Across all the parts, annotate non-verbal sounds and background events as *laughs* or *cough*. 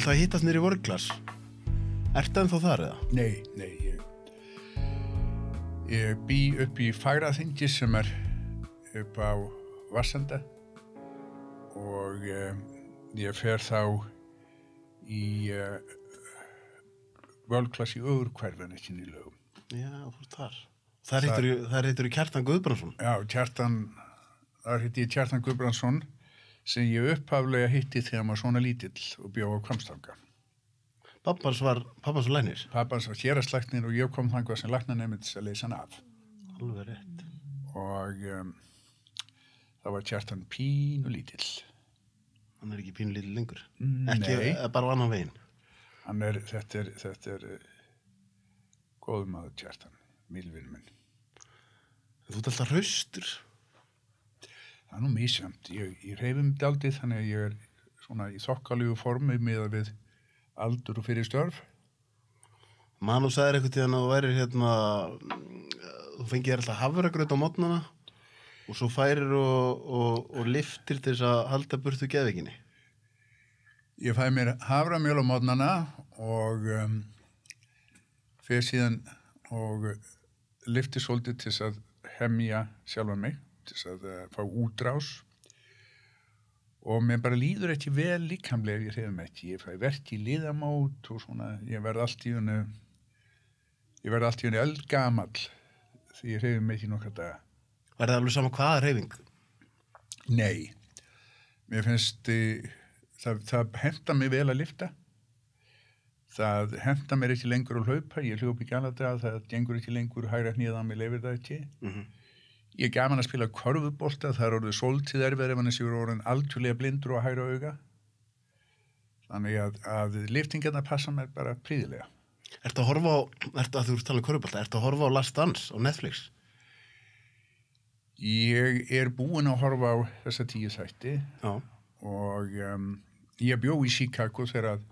alltaf að hittast nýri vörglas Er það ennþá þar eða? Nei, nei Ég, ég bý upp í Færaþingi sem er upp á Vassenda og um, ég fer þá í uh, eh, völklass í öðru hverfinn ekki nýlu Já, þar Þar hittur ég Kjartan Guðbrandsson Já, Kjartan þar hitt ég Kjartan Guðbrandsson sem ég upphaflega hitti þegar maður svona lítill og bjóð á kvamstanga. Pappans var, pappans var læknir? Pappans var hérastlæknir og ég kom þangvað sem læknar nefndis að leysa hann af. Alveg rétt. Og um, það var tjartan pínu lítill. Hann er ekki pínu lítill lengur? Nei. Ekki eh, bara á annan veginn? Hann er, þetta er, þetta er eh, góðum aður tjartan, milvinuminn. Þú ert alltaf hraustur það er nú mísjönd ég, ég reyfum daldi þannig að ég er svona í þokkalíu formi með að við aldur og fyrir stjórn Manu sagði eitthvað til hann að þú væri hérna þú fengið alltaf hafragraut á mótnana og svo færir og, og, og liftir til þess að halda burtu geðvikinni Ég fæ mér haframjöl á mótnana og um, fyrir síðan og liftir svolítið til þess að hemja sjálfa mig til að eh, fá útrás og mér bara líður ekki vel líkamlega ég reyðum ekki, ég fæ verki líðamót og svona, ég verð allt í húnu ég verð allt í húnu eldgamall því ég reyðum ekki nokkar daga Var það alveg sama hvaða reyðing? Nei mér finnst eh, það, það henda mig vel að lifta það henda mér ekki lengur að hlaupa, ég hljópi ekki alveg að það gengur ekki lengur hæra hniðan, mér lefir það ekki mhm mm Ég er gaman að spila korfubólta, það er orðið svolítið erfið ef hann séur orðin alltjúlega blindur og hæra auga. Þannig að, að liftingarna passa mér bara príðilega. Er þetta að horfa á, ertu að þú eru að tala um korfubólta, er þetta að horfa á Last Dance á Netflix? Ég er búin að horfa á þessa tíu þætti Já. og um, ég bjó í Chicago þegar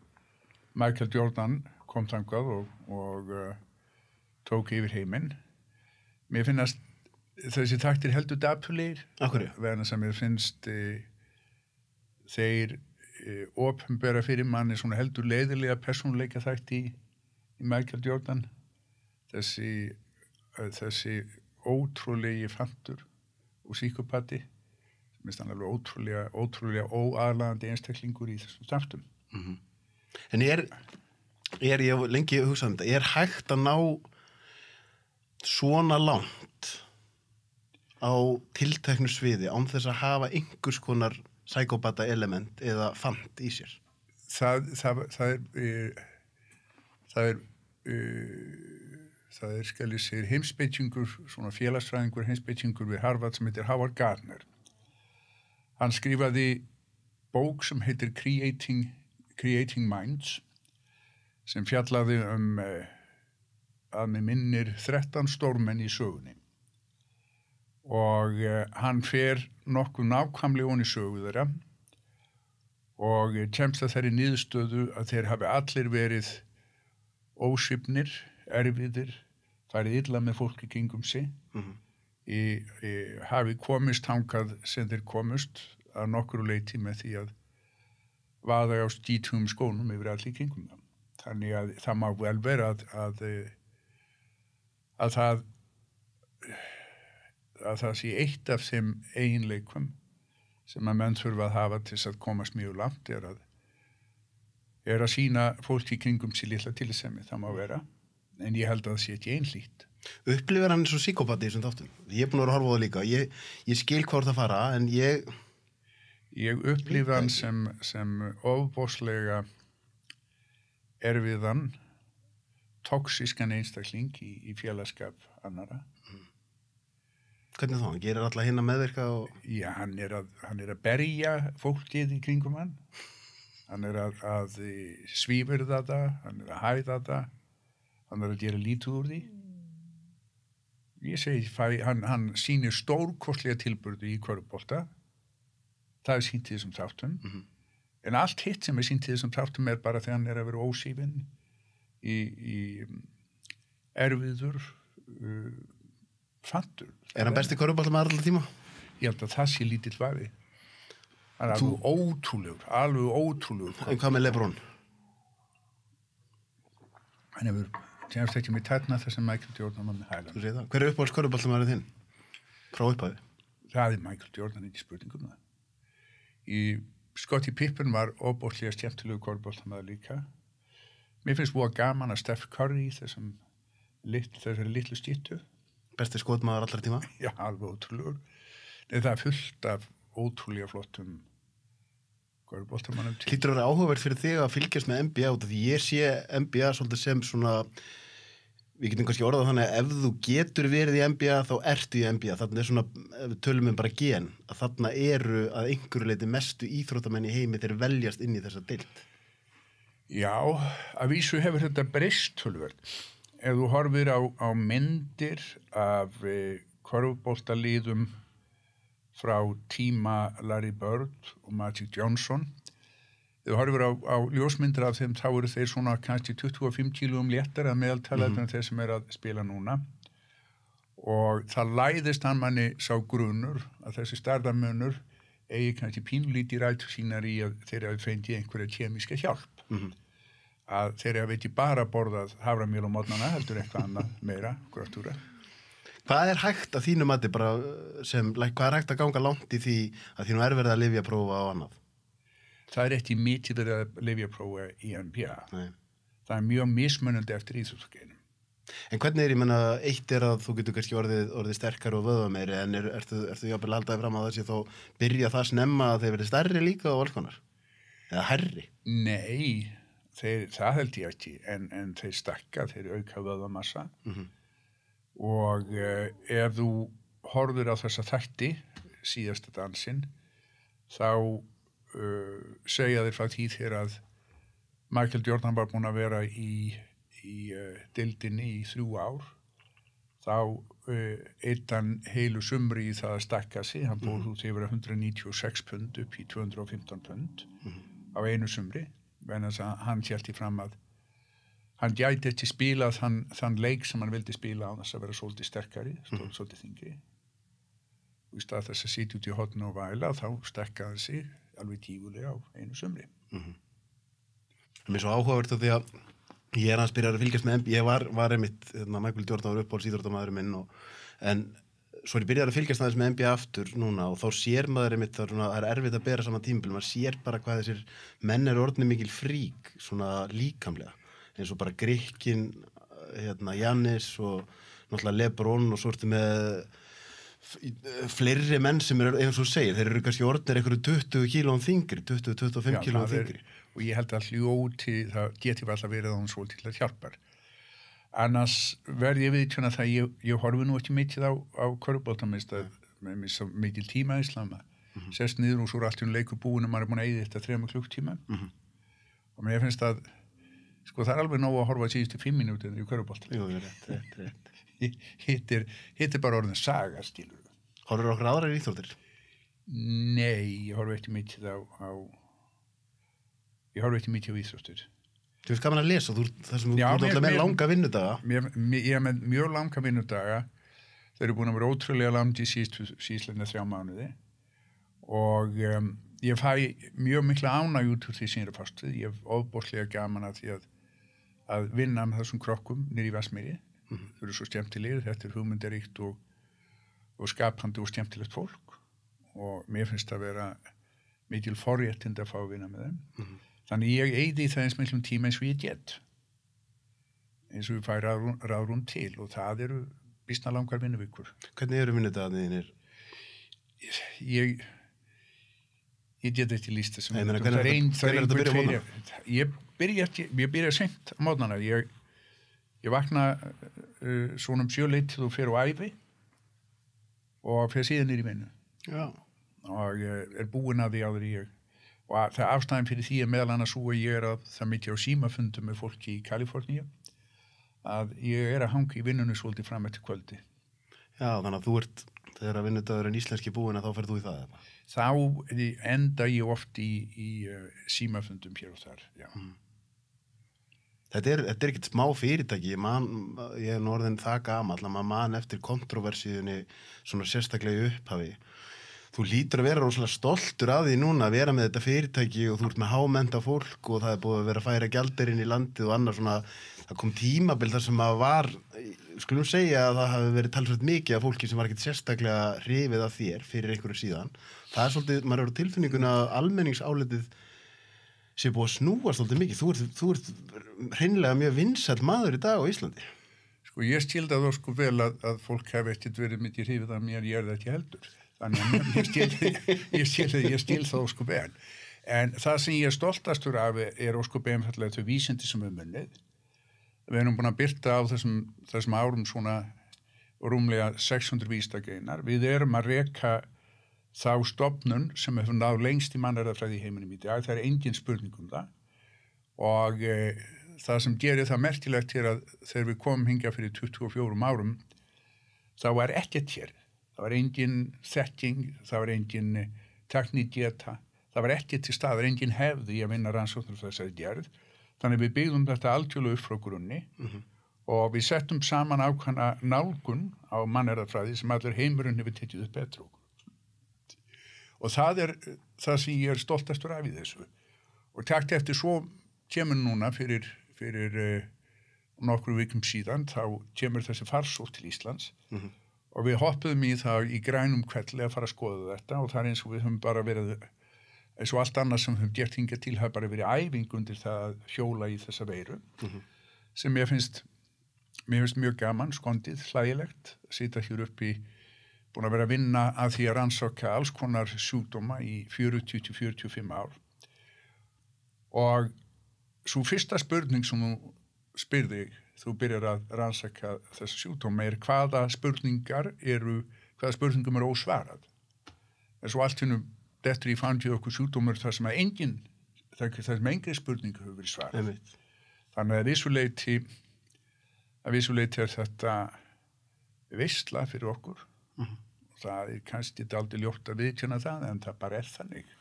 Michael Jordan kom tangað og, og uh, tók yfir heiminn. Mér finnast þessi taktir heldur dapurleir verðan sem ég finnst e, þeir e, eh, ofnbæra fyrir manni svona heldur leiðilega persónuleika takti í, í Michael Jordan þessi, eh, þessi ótrúlegi fantur og síkopati minnst hann alveg ótrúlega, ótrúlega óaðlandi einstaklingur í þessum startum mm -hmm. En ég er, ég er ég lengi hugsað um þetta, ég er hægt að ná svona langt á tilteknu sviði án þess að hafa einhvers konar sækóbata element eða fant í sér? Það, það, það er eh, það er eh, það er, er skælið sér heimsbyggingur, svona félagsræðingur heimsbyggingur við Harvard sem heitir Howard Gardner hann skrifaði bók sem heitir Creating, Creating Minds sem fjallaði um eh, að með minnir 13 stórmenn í sögunni og uh, hann fer nokkuð nákvæmlega onni sögu þeirra og eh, kemst að þeirri nýðstöðu að þeir hafi allir verið ósipnir, erfiðir, það er illa með fólki kringum sig, mm -hmm. í, í, hafi komist hangað sem þeir komist að nokkru leiti með því að vaða á stítum skónum yfir allir kringum það. Þannig að það má vel vera að, að, eh, að það að það sé eitt af þeim eiginleikum sem að menn þurfa að hafa til þess að komast mjög langt er að, er að sína fólk í kringum sér lilla tilsemi það má vera, en ég held að það sé ekki einlít. Upplifir hann eins og síkópati sem þáttum? Ég er búin að vera að horfa á það líka ég, ég skil hvort það fara, en ég Ég upplifir hann sem, sem ofboslega erfiðan toksískan einstakling í, í félagskap annara Hvernig þá? Hann gerir alltaf hinn að meðverka og... Já, hann er að, hann er að berja fólkið í kringum hann. Hann er að, að eh, svífur þetta, hann er að hæða þetta, hann er að gera lítið úr því. Ég segi, hann, hann sínir stórkostlega tilbörðu í korupbólta. Það er síntið sem þáttum. Mm -hmm. En allt hitt sem er síntið sem þáttum er bara þegar hann er að vera ósýfinn í, í erfiður, uh, fattur. Er hann besti korfbólum aðra tíma? Ég held að það sé lítill vafi. Það er Þú... alveg ótrúlegur, alveg ótrúlegur. En hvað með Lebrón? Hann hefur, sem ég eftir ekki með tætna þess að Michael Jordan var með hæglan. Hver er uppáhalds korfbólum aðra þinn? Frá uppáði? Það er Michael Jordan, ekki spurningum það. Í Scottie Pippen var óbóðlega stjæftilegu korfbóltamæður líka. Mér finnst búið gaman að Steph Curry þessum litlu, þessari litlu stýttu besti skotmaður allra tíma *laughs* já, alveg ótrúlega Nei, það er fullt af ótrúlega flottum golfbóltamannum Lítur að vera áhugaverð fyrir þig að fylgjast með NBA út af því ég sé NBA svolítið sem svona við getum kannski orðað þannig að ef þú getur verið í NBA þá ertu í NBA þarna er svona, tölum við um bara gen að þarna eru að einhverju leiti mestu íþróttamenn í heimi þeir veljast inn í þessa dild Já, að vísu hefur þetta breyst tölverð ef þú horfir á, á myndir af eh, korfbóltalýðum frá tíma Larry Bird og Magic Johnson ef þú horfir á, á ljósmyndir af þeim þá eru þeir svona kannski 25 kílum léttar að meðaltala mm -hmm. en þeir sem er að spila núna og það læðist hann manni sá grunur að þessi starðamönur eigi kannski pínlíti rætt sínar í að þeir hafi fengið einhverja kemíska hjálp mm -hmm að þeir hafi ekki bara borðað haframíl og mótnana, heldur eitthvað annað meira, gröftúra. Hvað er hægt að þínu mati bara uh, sem, hvað er hægt að ganga langt í því að þínu er verið að lifja prófa á annaf? Það er ekki mítið verið að lifja prófa í NPA. Nei. Það er mjög mismunandi eftir íþjóðsgeinum. En hvernig er, ég menna, eitt er að þú getur kannski orðið, orðið sterkar og vöða meiri en er, ertu, ertu jápil haldaði fram að þessi þó byrja það snemma að þeir verið stærri líka og alls konar? Eða herri? Nei, þeir, það held ég ekki en, en þeir stakka, þeir auka vöðamassa mm -hmm. og uh, ef þú horfur á þessa þætti síðasta dansinn þá uh, segja þeir frá því þegar að Michael Jordan var búin að vera í, í uh, eh, dildinni í þrjú ár þá eittan heilu sumri í það að stakka sig hann búið mm -hmm. út yfir 196 pund upp í 215 pund mm -hmm. á einu sumri vegna þess að hann hjælti fram að hann gæti ekki spila þann, þann leik sem hann vildi spila á þess að vera svolítið sterkari, stóð, mhm. svolítið þingi og í stað þess að sitja út í hotn og vaila þá sterkaði sig alveg tífulega á einu sömri mm -hmm. Það er mér svo áhugavert því að ég er hans byrjar að fylgjast með ég var, var einmitt, hérna, Michael Jordan var uppból síðortamæðurinn minn og, en svo er ég byrjað að fylgjast aðeins með NBA aftur núna og þá sér maður einmitt þar það er erfitt að bera saman tímpil, maður sér bara hvað þessir menn er orðinu mikil frík svona líkamlega eins og bara Grekkin, hérna Jannis og náttúrulega Lebron og svo ertu með fleiri menn sem eru, eins og segir þeir eru kannski orðinir einhverju 20 kílón þingri 20-25 kílón þingri og ég held að hljóti, það geti verið að verið án svo til að hjálpar annars verð ég viðkjöna það ég, ég horfi nú ekki mikið á, á körubóltamist að með mér svo mikil tíma í Íslanda mm -hmm. sérst niður og svo er allt hún leikur búin og maður er búin að eigi þetta þrema klukktíma mm -hmm. og mér finnst að sko það er alveg nógu að horfa síðustu fimm minútið í körubólta *laughs* hitt er bara orðin saga stílur Horfur okkur aðrar í Íþjóðir? Nei, ég horfi ekki mikið á, á ég horfi ekki mikið á Íþjóðir Þú veist gaman að lesa, þú, það sem þú er alltaf með langa vinnudaga. Ég er með mjög langa vinnudaga, þau eru búin að vera ótrúlega langt í síðsleina þrjá mánuði og um, ég fæ mjög mikla ánæg út úr því sem ég er fast við, ég er ofbórslega gaman að því að, að vinna með þessum krokkum nýri Vasmíri, mm -hmm. þau eru svo stjæmtilegir, þetta er hugmyndaríkt og, og skapandi og stjæmtilegt fólk og mér finnst það að vera mikil forréttind að fá að vinna með þeim. Mm -hmm Þannig ég eigði það eins með einhverjum tíma eins og ég get eins og við færi ráðrún til og það eru bísna langar vinnuvíkur. Hvernig eru vinnudagaðinir? Ég ég get ekki líst þessum það er einn, það er einhver tveir ég byrja, byrja sent á mótnana ég, ég vakna uh, svonum sjöleit til þú fyrir á æfi og fyrir síðan er í vinnu og ég er búin að því áður ég og það afstæðin fyrir því er meðal annars svo að ég er að það mitt ég á símafundum með fólki í Kaliforníu að ég er að hanga í vinnunum svolítið fram eftir kvöldi Já, þannig að þú ert þegar að vinnudagurinn íslenski búin að þá ferðu í það Þá enda ég oft í, í eh, símafundum hér og þar mm. þetta, er, þetta er ekkit smá fyrirtæki ég, man, ég er nú orðin það gama alltaf maður mann eftir kontroversiðinni svona sérstaklega upphafi þú lítur að vera rosalega stoltur að því núna að vera með þetta fyrirtæki og þú ert með hámenta fólk og það er búið að vera að færa gældirinn í landið og annars svona, það kom tímabild þar sem að var, skulum segja að það hafi verið talsvægt mikið af fólki sem var ekkert sérstaklega hrifið af þér fyrir einhverju síðan. Það er svolítið, maður eru á tilfinningun að almenningsáletið sé búið að snúa svolítið mikið. Þú ert, þú ert hreinlega mjög vinsall maður í dag á Íslandi. Sko ég stildi að það sko vel að, að fólk hef þannig að ég stil, ég stil, ég stil það óskup en en það sem ég er stoltastur af er óskup en þau vísindi sem við munnið við erum búin að byrta á þessum, þessum árum svona rúmlega 600 vísdageinar við erum að reka þá stopnun sem hefur náð lengst í mannarðarfræði heiminum í dag, það er engin spurning um það og e, það sem gerir það merkilegt er að þegar við komum hingja fyrir 24 árum þá er ekkert hér það var engin þekking, það var engin eh, tekníkjeta, það var ekki til stað, það var engin hefði að vinna rannsóknum þessari gerð, þannig við byggðum þetta algjörlega upp frá grunni mm -hmm. og við settum saman ákvæmna nálgun á mannerðarfræði sem allir heimurinn hefur tekið upp betra okkur. Og það er það sem ég er stoltastur af í þessu. Og takt eftir svo kemur núna fyrir, fyrir uh, eh, nokkru vikum síðan, þá kemur þessi farsótt til Íslands mm -hmm og við hoppuðum í það í grænum kvelli að fara að skoða þetta og það er eins og við höfum bara verið eins og allt annað sem við höfum gert hingað til hafa bara verið æfing undir það að hjóla í þessa veiru mm -hmm. sem ég finnst, mér finnst mjög gaman skondið, hlægilegt, sita hér upp í búin að vera að vinna að því að rannsaka alls konar sjúdóma í 40-45 ár og svo fyrsta spurning sem þú spyrði þú byrjar að rannsaka þessa sjúkdóma er hvaða spurningar eru hvaða spurningum eru ósvarað en svo allt hennum detri fann ég okkur sjúkdómar þar sem að engin þar sem engin spurningu hefur verið svarað þannig að vissuleiti að vissuleiti er þetta vissla fyrir okkur mm -hmm. það er kannski aldrei ljótt að viðkjöna það en það bara er þannig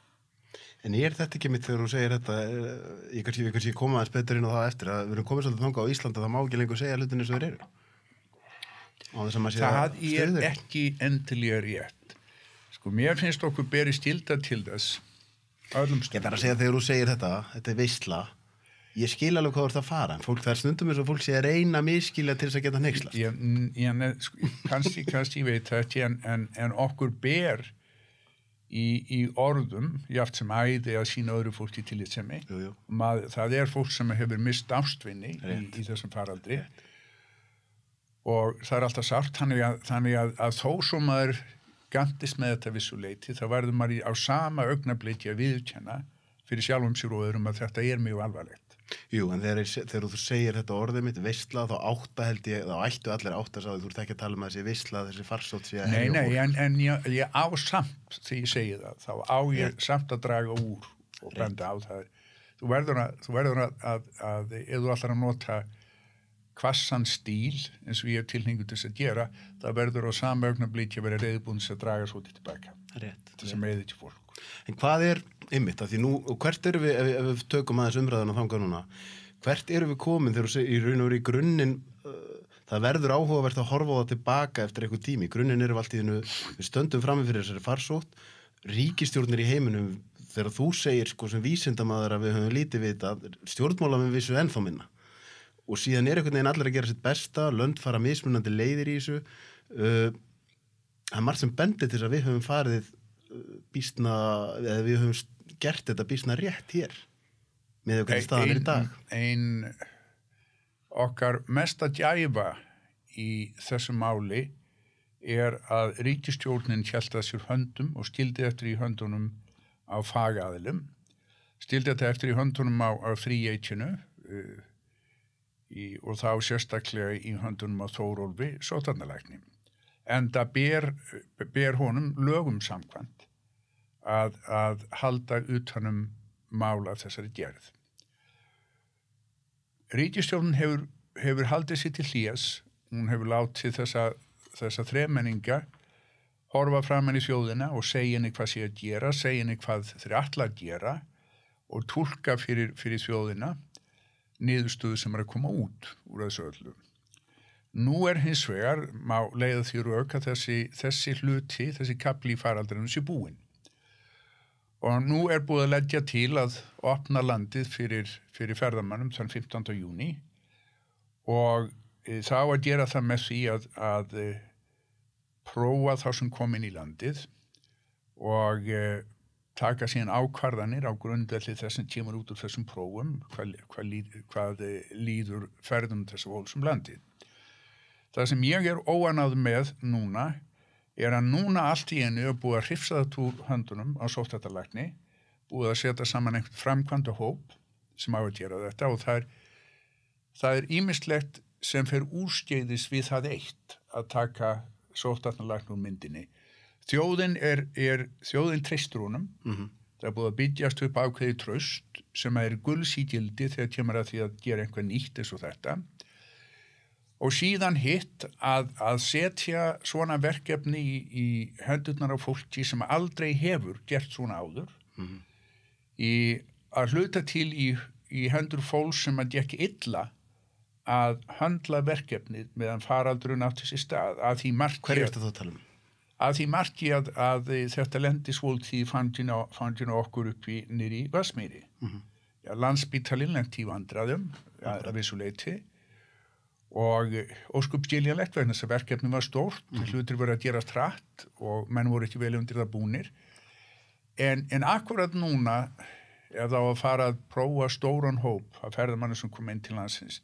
En ég er þetta ekki mitt þegar þú segir þetta, eh, ég kannski, kannski koma aðeins betur inn á það eftir að við erum komið svolítið þanga á Íslanda það má ekki lengur segja hlutinni sem þeir eru. Það er ekki endilega rétt. Sko mér finnst okkur berið stilda til þess. Ég verð að segja þegar þú segir þetta, þetta er veistla, ég skil alveg hvað þú ert að fara, en fólk þar snundum eins og fólk sé að reyna miskila til þess að geta neykslast. Ég, ég, sko, kannski, kannski veit þetta, en, en, en okkur ber Í, í orðum, ég aft sem æði að sína öðru fólki til þitt sem mig það er fólk sem hefur mist ástvinni í, í þessum faraldri Rétt. og það er alltaf sátt þannig, að, þannig að, að þó svo maður gandist með þetta vissuleiti þá verður maður í, á sama augnabliki að viðkjanna fyrir sjálfum sér og öðrum að þetta er mjög alvarlegt Jú, en þegar, þegar þú segir þetta orðið mitt vissla, þá átta held ég, þá ættu allir átta sáðu, þú ert ekki að tala með um þessi vissla, þessi farsótt síðan. Nei, nei, en, en ég, ég á samt því ég segi það, þá á ég Rétt. samt að draga úr og brenda á það. Þú verður að, þú verður að, að, að eða þú allar að nota kvassan stíl, eins og ég hef tilhengut þess að gera, það verður á samögnum blíkja verið reyðbúins að draga svo til tilbaka. Rétt. Þess að meði ekki fólk. En hvað er Einmitt, af því nú, hvert eru við, ef, ef við tökum aðeins umræðan að þanga núna, hvert eru við komin þegar þú segir, í raun og veru í grunninn, uh, það verður áhugavert að horfa á það tilbaka eftir eitthvað tími, í grunninn eru við allt í þennu, við stöndum framið fyrir þessari farsótt, ríkistjórnir í heiminum, þegar þú segir sko sem vísindamæður að við höfum lítið við þetta, stjórnmála með vissu ennþá minna og síðan er einhvern veginn allir að gera sitt besta, lönd fara mismunandi leiðir í þessu, uh, það er margt sem bendir til þess að við höfum farið uh, býstna, eða við höfum gert þetta bísna rétt hér með því hvernig staðan er í dag Einn okkar mest að djæfa í þessu máli er að ríkistjórnin hjælta sér höndum og skildi eftir í höndunum á fagaðilum stildi þetta eftir í höndunum á, á þrýjætjunu uh, eh, og þá sérstaklega í höndunum á Þórólfi, svo þannig læknum. En það ber, ber honum lögum samkvæmt að, að halda utanum mála þessari gerð. Ríkistjónun hefur, hefur haldið sér til hlýjas, hún hefur látið þessa, þessa þremenninga horfa fram henni í sjóðina og segja henni hvað sé að gera, segja henni hvað þeir allar gera og tólka fyrir, fyrir sjóðina niðurstöðu sem er að koma út úr þessu öllu. Nú er hins vegar, má leiða því rauka þessi, þessi hluti, þessi kapli í faraldrinum sér búin og nú er búið að leggja til að opna landið fyrir, fyrir ferðarmannum þann 15. júni og e, þá að gera það með því að, að e, prófa þá sem komin í landið og e, taka síðan ákvarðanir á grundvelli þess sem tímur út úr þessum prófum hvað, hvað, líð, hvað líður ferðum þess að volsum landið. Það sem ég er óanáð með núna er að núna allt í hennu er búið að hrifsa það úr höndunum á sóttættalækni, búið að setja saman einhvern framkvæmda hóp sem á að gera þetta og það er ímislegt sem fer úrskeiðis við það eitt að taka sóttættalæknum myndinni. Þjóðin er, er þjóðin tristrúnum, mm -hmm. það er búið að byggjast upp ákveði tröst sem er gullsíkildi þegar kemur að því að gera einhver nýtt eins og þetta og og síðan hitt að, að setja svona verkefni í, í höndurnar á fólki sem aldrei hefur gert svona áður mm -hmm. í að hluta til í, í höndur fólk sem að dekki illa að höndla verkefnið meðan faraldrun átti sér stað að því marki, um? að, því marki að, að þetta lendisvóld því fanginu okkur upp í nýri Vasmíri mm -hmm. landsbyttalinn lendi í mhm. vandraðum að vissu leiti og óskupskiljanlegt vegna þess að verkefni var stórt, mm. hlutir voru að gera stratt og menn voru ekki vel undir það búnir en, en akkurat núna ef þá að fara að prófa stóran hóp að ferðamannu sem kom inn til landsins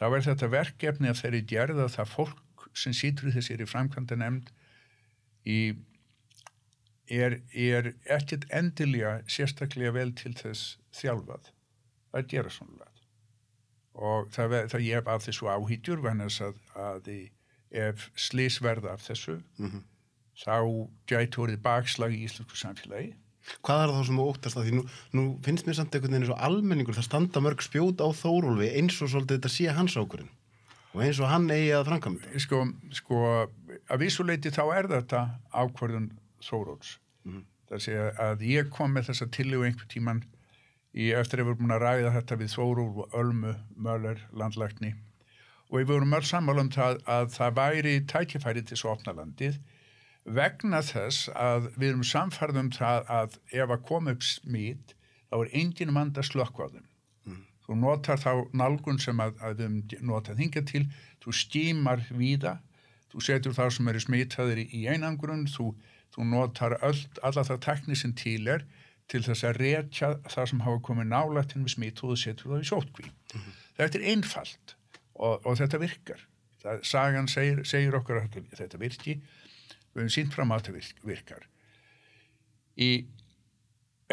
þá er þetta verkefni að þeirri gerða það fólk sem sýtur þessir í framkvæmda nefnd í er, er ekkert endilega sérstaklega vel til þess þjálfað að gera svona og það, það ég hef af þessu áhýtjur vennast að, að ef slís verða af þessu mm -hmm. þá gætu orðið bakslag í íslensku samfélagi Hvað er það þá sem óttast að því nú, nú finnst mér samt einhvern veginn eins og almenningur það standa mörg spjót á þórólfi eins og svolítið þetta sé hans ákurinn og eins og hann eigi að framkvæmda sko, sko, að vissuleiti þá er þetta ákvarðun þóróls mm -hmm. það sé að ég kom með þessa tilögu einhver tíman í eftir að við erum búin að ræða þetta við Þórúl og Ölmu, Möller, landlækni og við vorum öll sammála um það að það væri tækifæri til svo opna landið vegna þess að við erum samfærðum það að ef að koma upp smít þá er engin mand að slökka á þeim mm. þú notar þá nálgun sem að, að við erum notað hinga til þú stímar víða þú setur það sem eru smítaðir í einangrun þú, þú notar öll, alla það tekni sem til er til þess að reykja það sem hafa komið nálægt hinn við smítóðu setur það við sótkví. Mm -hmm. Þetta er einfalt og, og þetta virkar. Það, sagan segir, segir okkar að þetta virki, við hefum sínt fram að þetta virkar. Í,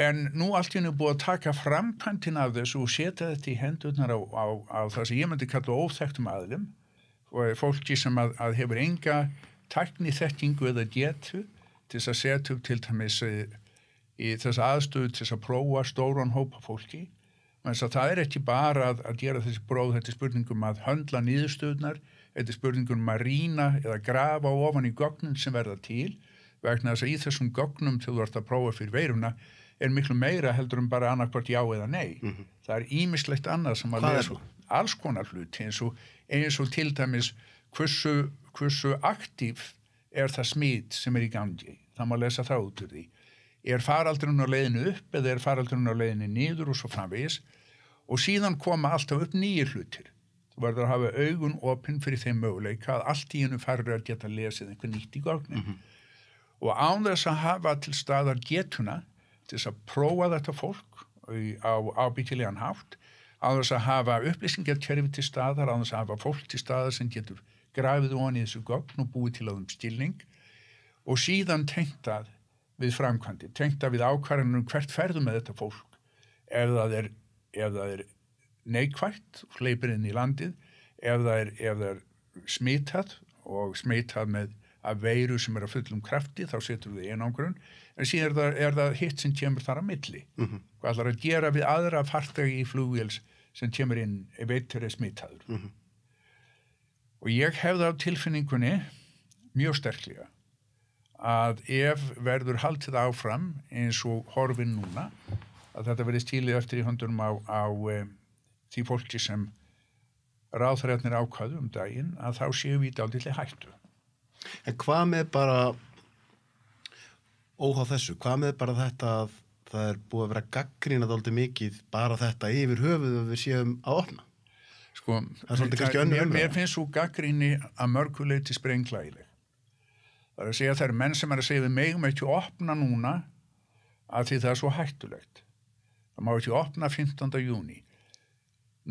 en nú allt hérna er búið að taka framkvæmtinn af þessu og setja þetta í hendurnar á, á, á það sem ég myndi kalla óþægtum aðlum og fólki sem að, að hefur enga takni þekkingu eða getu til þess að setja upp til dæmis eh, í þess aðstöðu til þess að prófa stóran hópa fólki þannig að það er ekki bara að, að gera þessi bróð þetta er spurningum að höndla nýðstöðnar þetta er spurningum að rína eða grafa ofan í gögnum sem verða til vegna þess að í þessum gögnum til þú ert að prófa fyrir veiruna er miklu meira heldur um bara annarkvært já eða nei mm -hmm. það er ímislegt annað sem að lesa alls konar hlut eins og, eins og til dæmis hversu, hversu aktív er það smít sem er í gangi það má lesa það út úr því er faraldrun á leiðinu upp eða er faraldrun á leiðinu nýður og svo framvegis og síðan koma alltaf upp nýjir hlutir þú verður að hafa augun opinn fyrir þeim möguleika að allt í hennu farur að geta lesið einhver nýtt í gáknir mm -hmm. og án þess að hafa til staðar getuna til þess að prófa þetta fólk á ábyggilegan hátt á þess að hafa upplýsingarkerfi til staðar, á þess að hafa fólk til staðar sem getur grafið og onnið þessu gögn og búið til að um stilning og síðan tengt að við framkvæmdi, tengta við ákvarðanum hvert ferðum með þetta fólk ef það er, ef það er neikvægt, hleypir inn í landið ef það er, ef það er smitað og smitað með að veiru sem er að fullum krafti þá setur við einangrun en síðan er það, er það hitt sem kemur þar að milli mm -hmm. hvað ætlar að gera við aðra fartegi í flúvils sem kemur inn ef eittur er smitaður mm -hmm. og ég hefði á tilfinningunni mjög sterklega að ef verður haldið áfram eins og horfin núna að þetta verið stílið eftir í höndunum á, á e, því fólki sem ráðræðnir ákvæðu um daginn að þá séu við dálítið hættu. En hvað með bara óhá þessu, hvað með bara þetta að það er búið að vera gaggrína dálítið mikið bara þetta yfir höfuð að við séum að opna? Sko, það er svolítið kannski önnu önnu. Mér finnst svo gaggríni að mörguleiti sprenglægileg Það er að segja að það eru menn sem er að segja við megum ekki að opna núna að því það er svo hættulegt. Það má ekki opna 15. júni.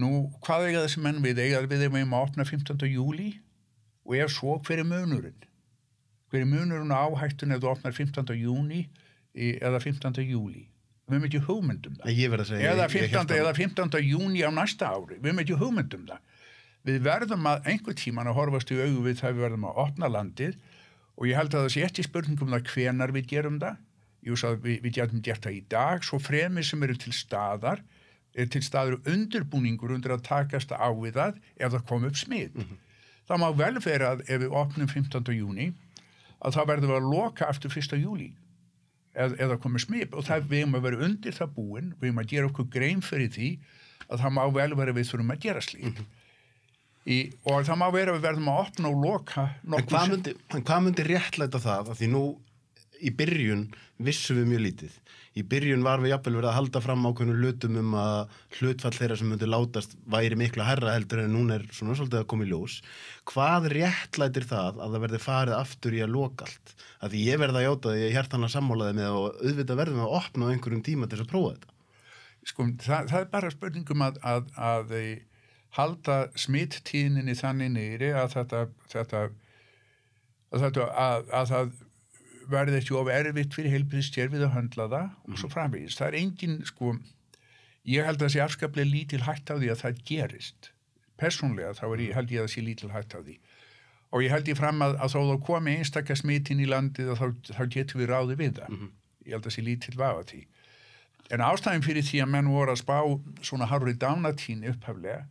Nú, hvað eiga þessi menn við? Eiga við þeim að við má opna 15. júli og ef svo, hver er munurinn? Hver er munurinn á hættun ef þú opnar 15. júni eða 15. júli? Við hefum ekki hugmyndum það. Ég verði að segja. Eða 15. Ég, ég 15. júni á næsta ári. Við hefum ekki hugmyndum það. Við verðum að einhver tíman að horfast í auðu við það við verðum að opna landið og ég held að það sé ekki spurningum um það hvenar við gerum það ég veist að við, við getum gert það í dag svo fremi sem eru til staðar er til staður undurbúningur undir að takast á við það ef það kom upp smitt mm -hmm. það má vel vera að ef við opnum 15. júni að það verður að loka aftur 1. júli eð, eða komið smitt og það við erum að vera undir það búin við erum að gera okkur grein fyrir því að það má vel vera við þurfum að gera slíkt mm -hmm. Í, og það má vera að við verðum að opna og loka en hvað, myndi, en hvað myndi réttlæta það að því nú í byrjun vissum við mjög lítið í byrjun var við jafnvel verið að halda fram ákveðinu lutum um að hlutfall þeirra sem myndi látast væri miklu herra heldur en núna er svona svolítið að koma í ljós hvað réttlætir það að það verði farið aftur í að loka allt að því ég verði að hjáta því að hjartanar sammálaði með og auðvitað verðum að opna á einhverjum tíma til að prófa þetta sko, það, það halda smittíðninni þannig neyri að þetta, þetta, að, þetta að, að það verði ekki of erfitt fyrir heilbyrðistjörfið að höndla það mm. og svo mm. framvegist. Það er engin, sko, ég held að það sé afskaplega lítil hætt á því að það gerist. Personlega þá ég, held ég að það sé lítil hætt á því. Og ég held ég fram að, að þá þá komi einstakka smitinn í landið og þá, þá getur við ráði við það. Mm -hmm. Ég held að það sé lítil vafa því. En ástæðin fyrir því að menn voru að spá svona harrið dánatín upphaflega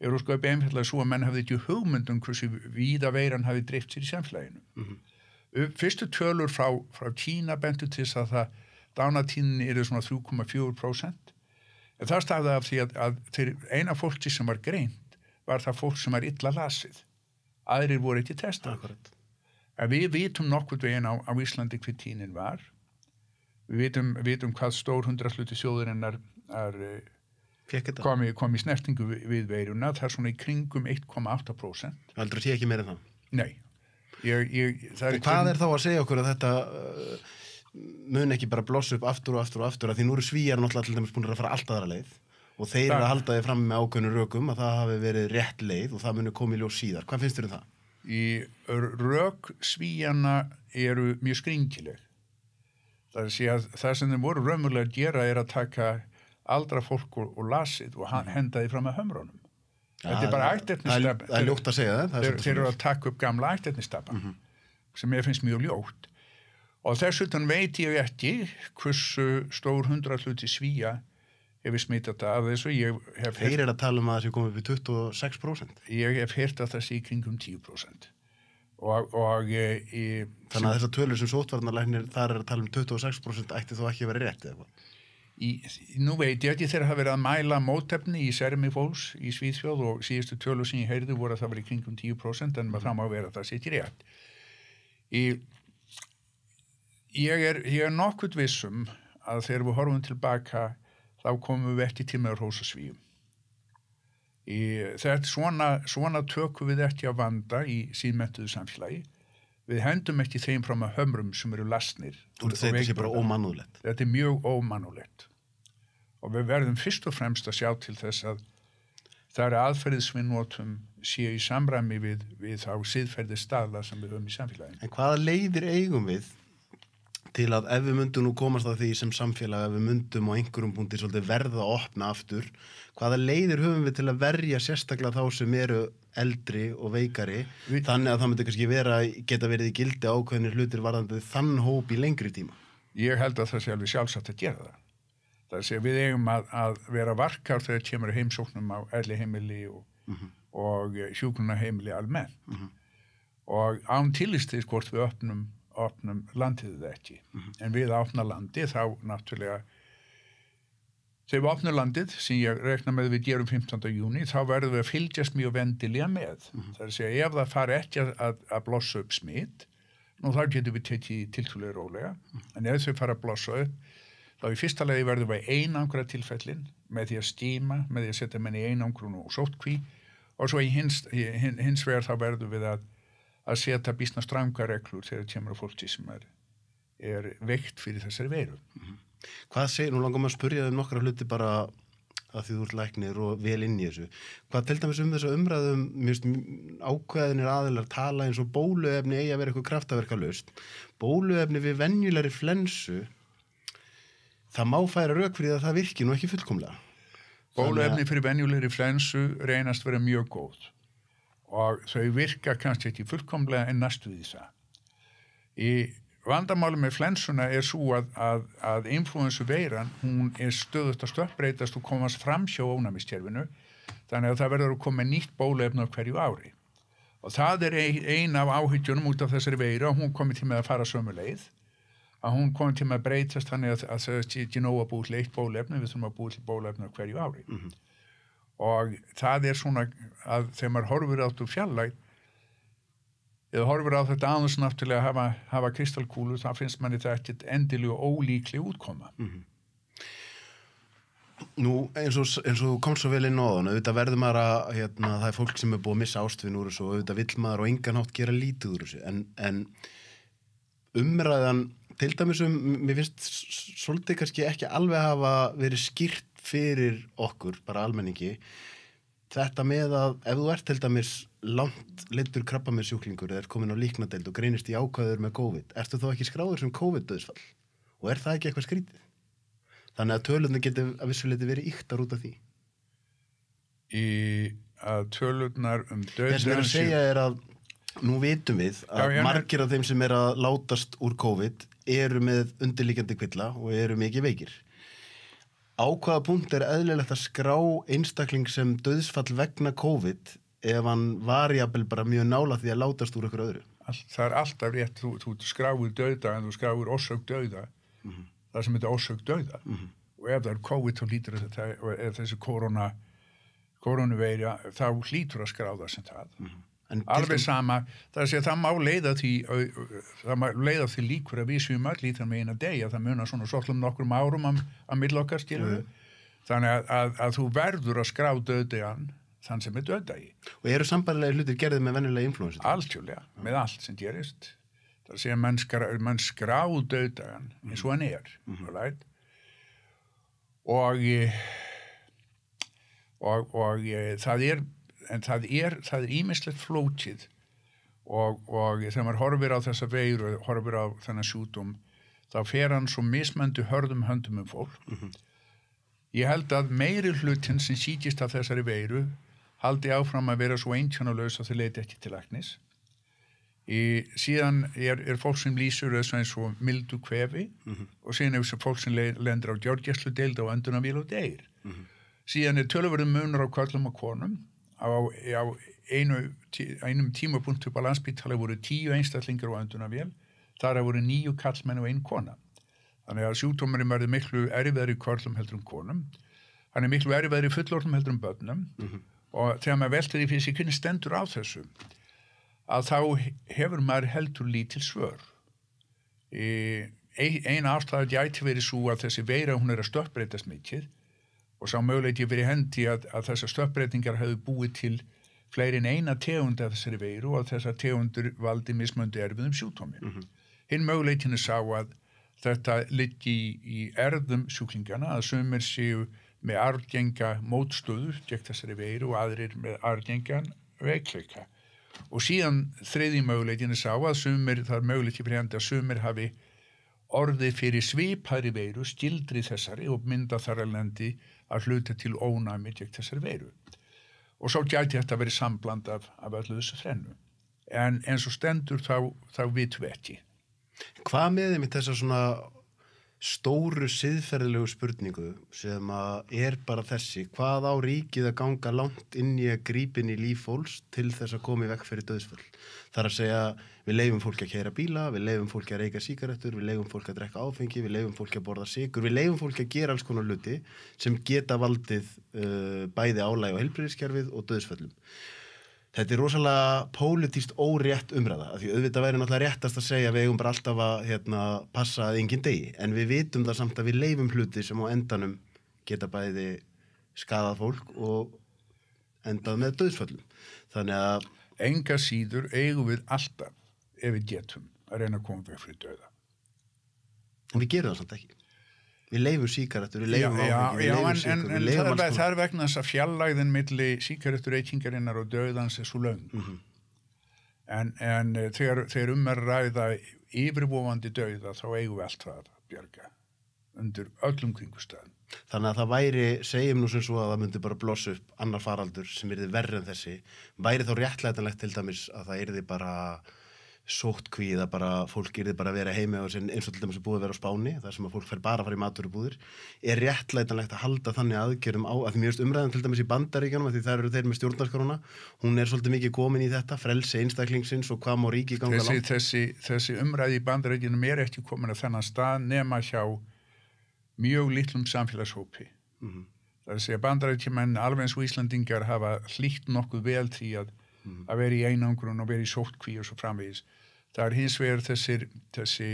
Európska uppi einfallega svo að menn hafði ekki hugmyndum hversu víða veiran hafi drift sér í semflæginu. Mm -hmm. Uh, fyrstu tölur frá, frá Kína bentu til þess að það dánatínin eru svona 3,4% en það stafði af því að, að eina fólki sem var greint var það fólk sem var illa lasið. Aðrir voru ekki testað. Akkurat. En við vitum nokkurt veginn á, á Íslandi hver tínin var. Við vitum, vitum hvað stór hundrasluti sjóðurinnar er kom í, kom í snertingu við, við veiruna það er svona í kringum 1,8% Aldrei sé ekki meira það? Nei ég, ég, það er Hvað kring... er þá að segja okkur að þetta uh, mun ekki bara blossa upp aftur og aftur og aftur að því nú eru svíjar náttúrulega alltaf búin að fara alltaf aðra leið og þeir eru að halda þið fram með ákveðinu rökum að það hafi verið rétt leið og það muni komið ljóð síðar. Hvað finnst þér um það? Í rök svíjana eru mjög skringileg. Það er að það sem þeir voru raunmjöglega að gera er að taka aldra fólk og, og lasið og hann, mm. hendaði fram að hömrónum þetta er bara ættetnistab það er ljótt að segja það þeir, þeir eru að taka upp gamla ættetnistab mm -hmm. sem ég finnst mjög ljótt og þess vegna veit ég ekki hversu stór hundra hluti svíja hefur smitað það af þessu þeir eru að tala um að það sé komið við 26% ég hef hirt að það sé kringum 10% Og, og, e, Þannig að þessar tölur sem sótvarnarlegnir þar er að tala um 26% ætti þó ekki að vera rétt eða hvað? Í, nú veit ég ekki þegar það verið að mæla mótefni í sermi fólks í Svíðfjóð og síðustu tölur sem ég heyrði voru að það verið kringum 10% en maður mm. það má vera að það sittir rétt í, ég er, er nokkurt vissum að þegar við horfum tilbaka þá komum við ekki til meður hósa svíum þetta svona, svona tökum við ekki að vanda í síðmettuðu samfélagi við hendum ekki þeim frá maður hömrum sem eru lastnir þetta er mjög ómannulegt og við verðum fyrst og fremst að sjá til þess að það eru aðferðið sem við notum séu í samræmi við, við þá síðferði staðla sem við höfum í samfélaginu. En hvaða leiðir eigum við til að ef við myndum nú komast á því sem samfélag, ef við myndum á einhverjum búndir verða að opna aftur, hvaða leiðir höfum við til að verja sérstaklega þá sem eru eldri og veikari, við... þannig að það myndi kannski vera, geta verið í gildi ákveðinir hlutir varðandi þann hóp í lengri tíma? Ég held að það sé alveg sjálfsagt að gera það það sé við eigum að, að vera varkar þegar kemur heimsóknum á elli heimili og, mm -hmm. og sjúkuna heimili almennt mm -hmm. og án tilistið hvort við opnum, opnum landiðið ekki mm -hmm. en við opna landið þá náttúrulega þegar við opnum landið sem ég rekna með við gerum 15. júni þá verðum við að fylgjast mjög vendilega með mhm. það er að segja ef það far ekki að, að, að blossa upp smitt nú þá getum við tekið tilkvæmlega rólega mhm. en ef þau fara að blossa upp þá í fyrsta leiði verðum við einangra tilfellin með því að stíma, með því að setja menn í einangrun og sótkví og svo í hins, hins, hins vegar þá verðum við að, að setja bísna stranga reglur þegar það kemur á fólki sem er, er veikt fyrir þessari veru. Mm -hmm. Hvað segir, nú langar maður að spurja um nokkra hluti bara að því þú ert læknir og vel inn í þessu hvað til dæmis um þessu umræðum mjög, ákveðinir aðilar tala eins og bóluefni eigi að vera eitthvað kraftaverka löst bóluefni við venjulegri flensu það má færa raukfrið að það virki nú ekki fullkomlega Bólefni fyrir venjulegri flensu reynast vera mjög góð og þau virka kannski ekki fullkomlega en næstu því það í vandamáli með flensuna er svo að, að, að influensu veiran hún er stöðust að stöppbreytast og komast fram hjá ónæmistjörfinu þannig að það verður að koma nýtt bólefni á hverju ári og það er ein, ein af áhyggjunum út af þessari veira og hún komið til með að fara sömu leið að hún kom til að breytast þannig að, að það sé ekki nóg að búið leitt bólefni, við þurfum að búið bólefni hverju ári mm -hmm. og það er svona að þegar maður horfur átt úr fjallæg eða horfur á þetta aðeins náttúrulega að hafa, hafa kristalkúlu þá finnst manni þetta ekkert endileg og ólíkli útkoma mm -hmm. Nú eins og, eins og kom svo vel inn á þann auðvitað verður maður að hérna, það er fólk sem er búið að missa ástfinn úr þessu og auðvitað vill maður og engan átt gera lítið úr þessu en, en umræðan til dæmis um, mér finnst svolítið kannski ekki alveg hafa verið skýrt fyrir okkur, bara almenningi þetta með að ef þú ert til dæmis langt leittur krabba með sjúklingur eða er komin á líknadeild og greinist í ákvæður með COVID ertu þá ekki skráður sem COVID-döðsfall og er það ekki eitthvað skrítið þannig að tölurna getur að vissuleiti verið yktar út af því í að tölurnar um döðsfall það sem ég er að segja er að nú vitum við að já, já, margir af þeim sem er að látast úr COVID eru með undirlíkjandi kvilla og eru mikið veikir. Á hvaða punkt er eðlilegt að skrá einstakling sem döðsfall vegna COVID ef hann var jábel bara mjög nála því að látast úr okkur öðru? All, það er alltaf rétt, þú, þú skráir döða en þú skráir ósökt döða, mm -hmm. það sem heitir ósökt döða mm -hmm. og ef það er COVID þá lítur þetta, ef þessi korona, koronaveirja þá lítur að skráða sem það. Mm -hmm alveg sama, það sé að það má leiða því, það má leiða því líkur að við séum all í þann veginn að degja það munar svona svolum nokkrum árum að, að milla okkar styrðu mm. þannig að, að, að þú verður að skrá döðdegan þann sem er döðdagi og eru sambarlega hlutir gerðið með vennilega influensu? Alltjóðlega, ja. með allt sem gerist það sé að mann skrá, man skrá döðdegan mm. eins og hann er mm -hmm. right? og og, og og það er en það er, það er ímislegt flótið og, og þegar maður horfir á þessa veiru, horfir á þennan sjútum, þá fer hann svo mismöndu hörðum höndum um fólk. Mm -hmm. Ég held að meiri hlutin sem síkist af þessari veiru haldi áfram að vera svo eintjónulegs að þau leiti ekki til agnis. Í, síðan er, er fólk sem lýsur þessu eins og mildu kvefi mm -hmm. og síðan er þessu fólk sem le, lendur á djörgjæslu deild á öndunavil og deir. Mm -hmm. Síðan er tölverðum munur á kvöllum og konum á, á einu, tí, einum tímapunkt upp á landsbyttal hefur voru tíu einstaklingar á öndunarvél, þar hefur voru nýju kallmenn og einn kona. Þannig að sjúkdómarinn verður miklu erfiðri kvörlum heldur um konum, hann er miklu erfiðri fullorlum heldur um börnum mm -hmm. og þegar maður veltir í físikunni stendur á þessu að þá hefur maður heldur lítil svör. Einn afstæðar gæti verið svo að þessi veira hún er að stöppbreytast mikið og sá möguleiti verið hendi að, að þessar stöppbreytingar hefðu búið til fleiri en eina tegund af þessari veiru og að þessar tegundur valdi mismöndi erfiðum sjúkdómi. Mm -hmm. Hinn möguleitinu sá að þetta liggi í, í erðum sjúklingana að sömur séu með argenga mótstöðu gegn þessari veiru og aðrir með argengan veikleika. Og síðan þriði möguleitinu sá að sömur, það er möguleiti fyrir hendi að sömur hafi orði fyrir svipari veiru, skildri þessari og mynda þar alveg að hluta til ónæmi gegn þessar veru. Og svo gæti þetta að vera sambland af, af öllu þessu þrennu. En eins og stendur þá, þá vitum við ekki. Hvað með þeim í þessar svona stóru siðferðilegu spurningu sem að er bara þessi hvað á ríkið að ganga langt inn í að grípin í lífhóls til þess að komi vekk fyrir döðsföll þar að segja við leifum fólki að kæra bíla við leifum fólki að reyka síkaretur við leifum fólki að drekka áfengi, við leifum fólki að borða sigur, við leifum fólki að gera alls konar luti sem geta valdið uh, bæði álæg og helbriðiskerfið og döðsföllum þetta er rosalega pólitíst órétt umræða af því auðvitað væri náttúrulega réttast að segja við eigum bara alltaf að hérna, passa að enginn degi en við vitum það samt að við leifum hluti sem á endanum geta bæði skadað fólk og endað með döðsföllum þannig að enga síður eigum við alltaf ef við getum að reyna að koma vekk fyrir döða en við gerum það samt ekki við leifum síkaretur, við leifum áhengi við leifum síkaretur, við leifum alls konar það er vegna þess að fjallæðin millir síkareturreikingarinnar og döðans er svo lögn mm -hmm. en, en eh, þegar, þegar um er ræða yfirvofandi döða þá eigum við allt það að bjarga undir öllum kringustöðum þannig að það væri, segjum nú sem svo að það myndi bara blossa upp annar faraldur sem er verið verðan þessi væri þá réttlætanlegt til dæmis að það er því bara sóttkvíð að bara fólk erði bara að vera heimi eins og til dæmis er búið að vera á spáni þar sem að fólk fær bara að fara í maturubúðir er réttlætanlegt að halda þannig aðgerðum á að því mjögst umræðan til dæmis í bandaríkjanum því þar eru þeir með stjórnarskoruna hún er svolítið mikið komin í þetta, frelse einstaklingsins og hvað má ríki ganga þessi, langt þessi, þessi umræði í bandaríkjanum er ekki komin að þennan stað nema hjá mjög litlum samfélagshópi mm -hmm. það er að segja bandaríkjaman alveg eins og Íslandingar hafa hlýtt nokkuð vel því að mm. að vera í einangrun og vera í sótkví og svo framvegis það er hins vegar þessir þessi,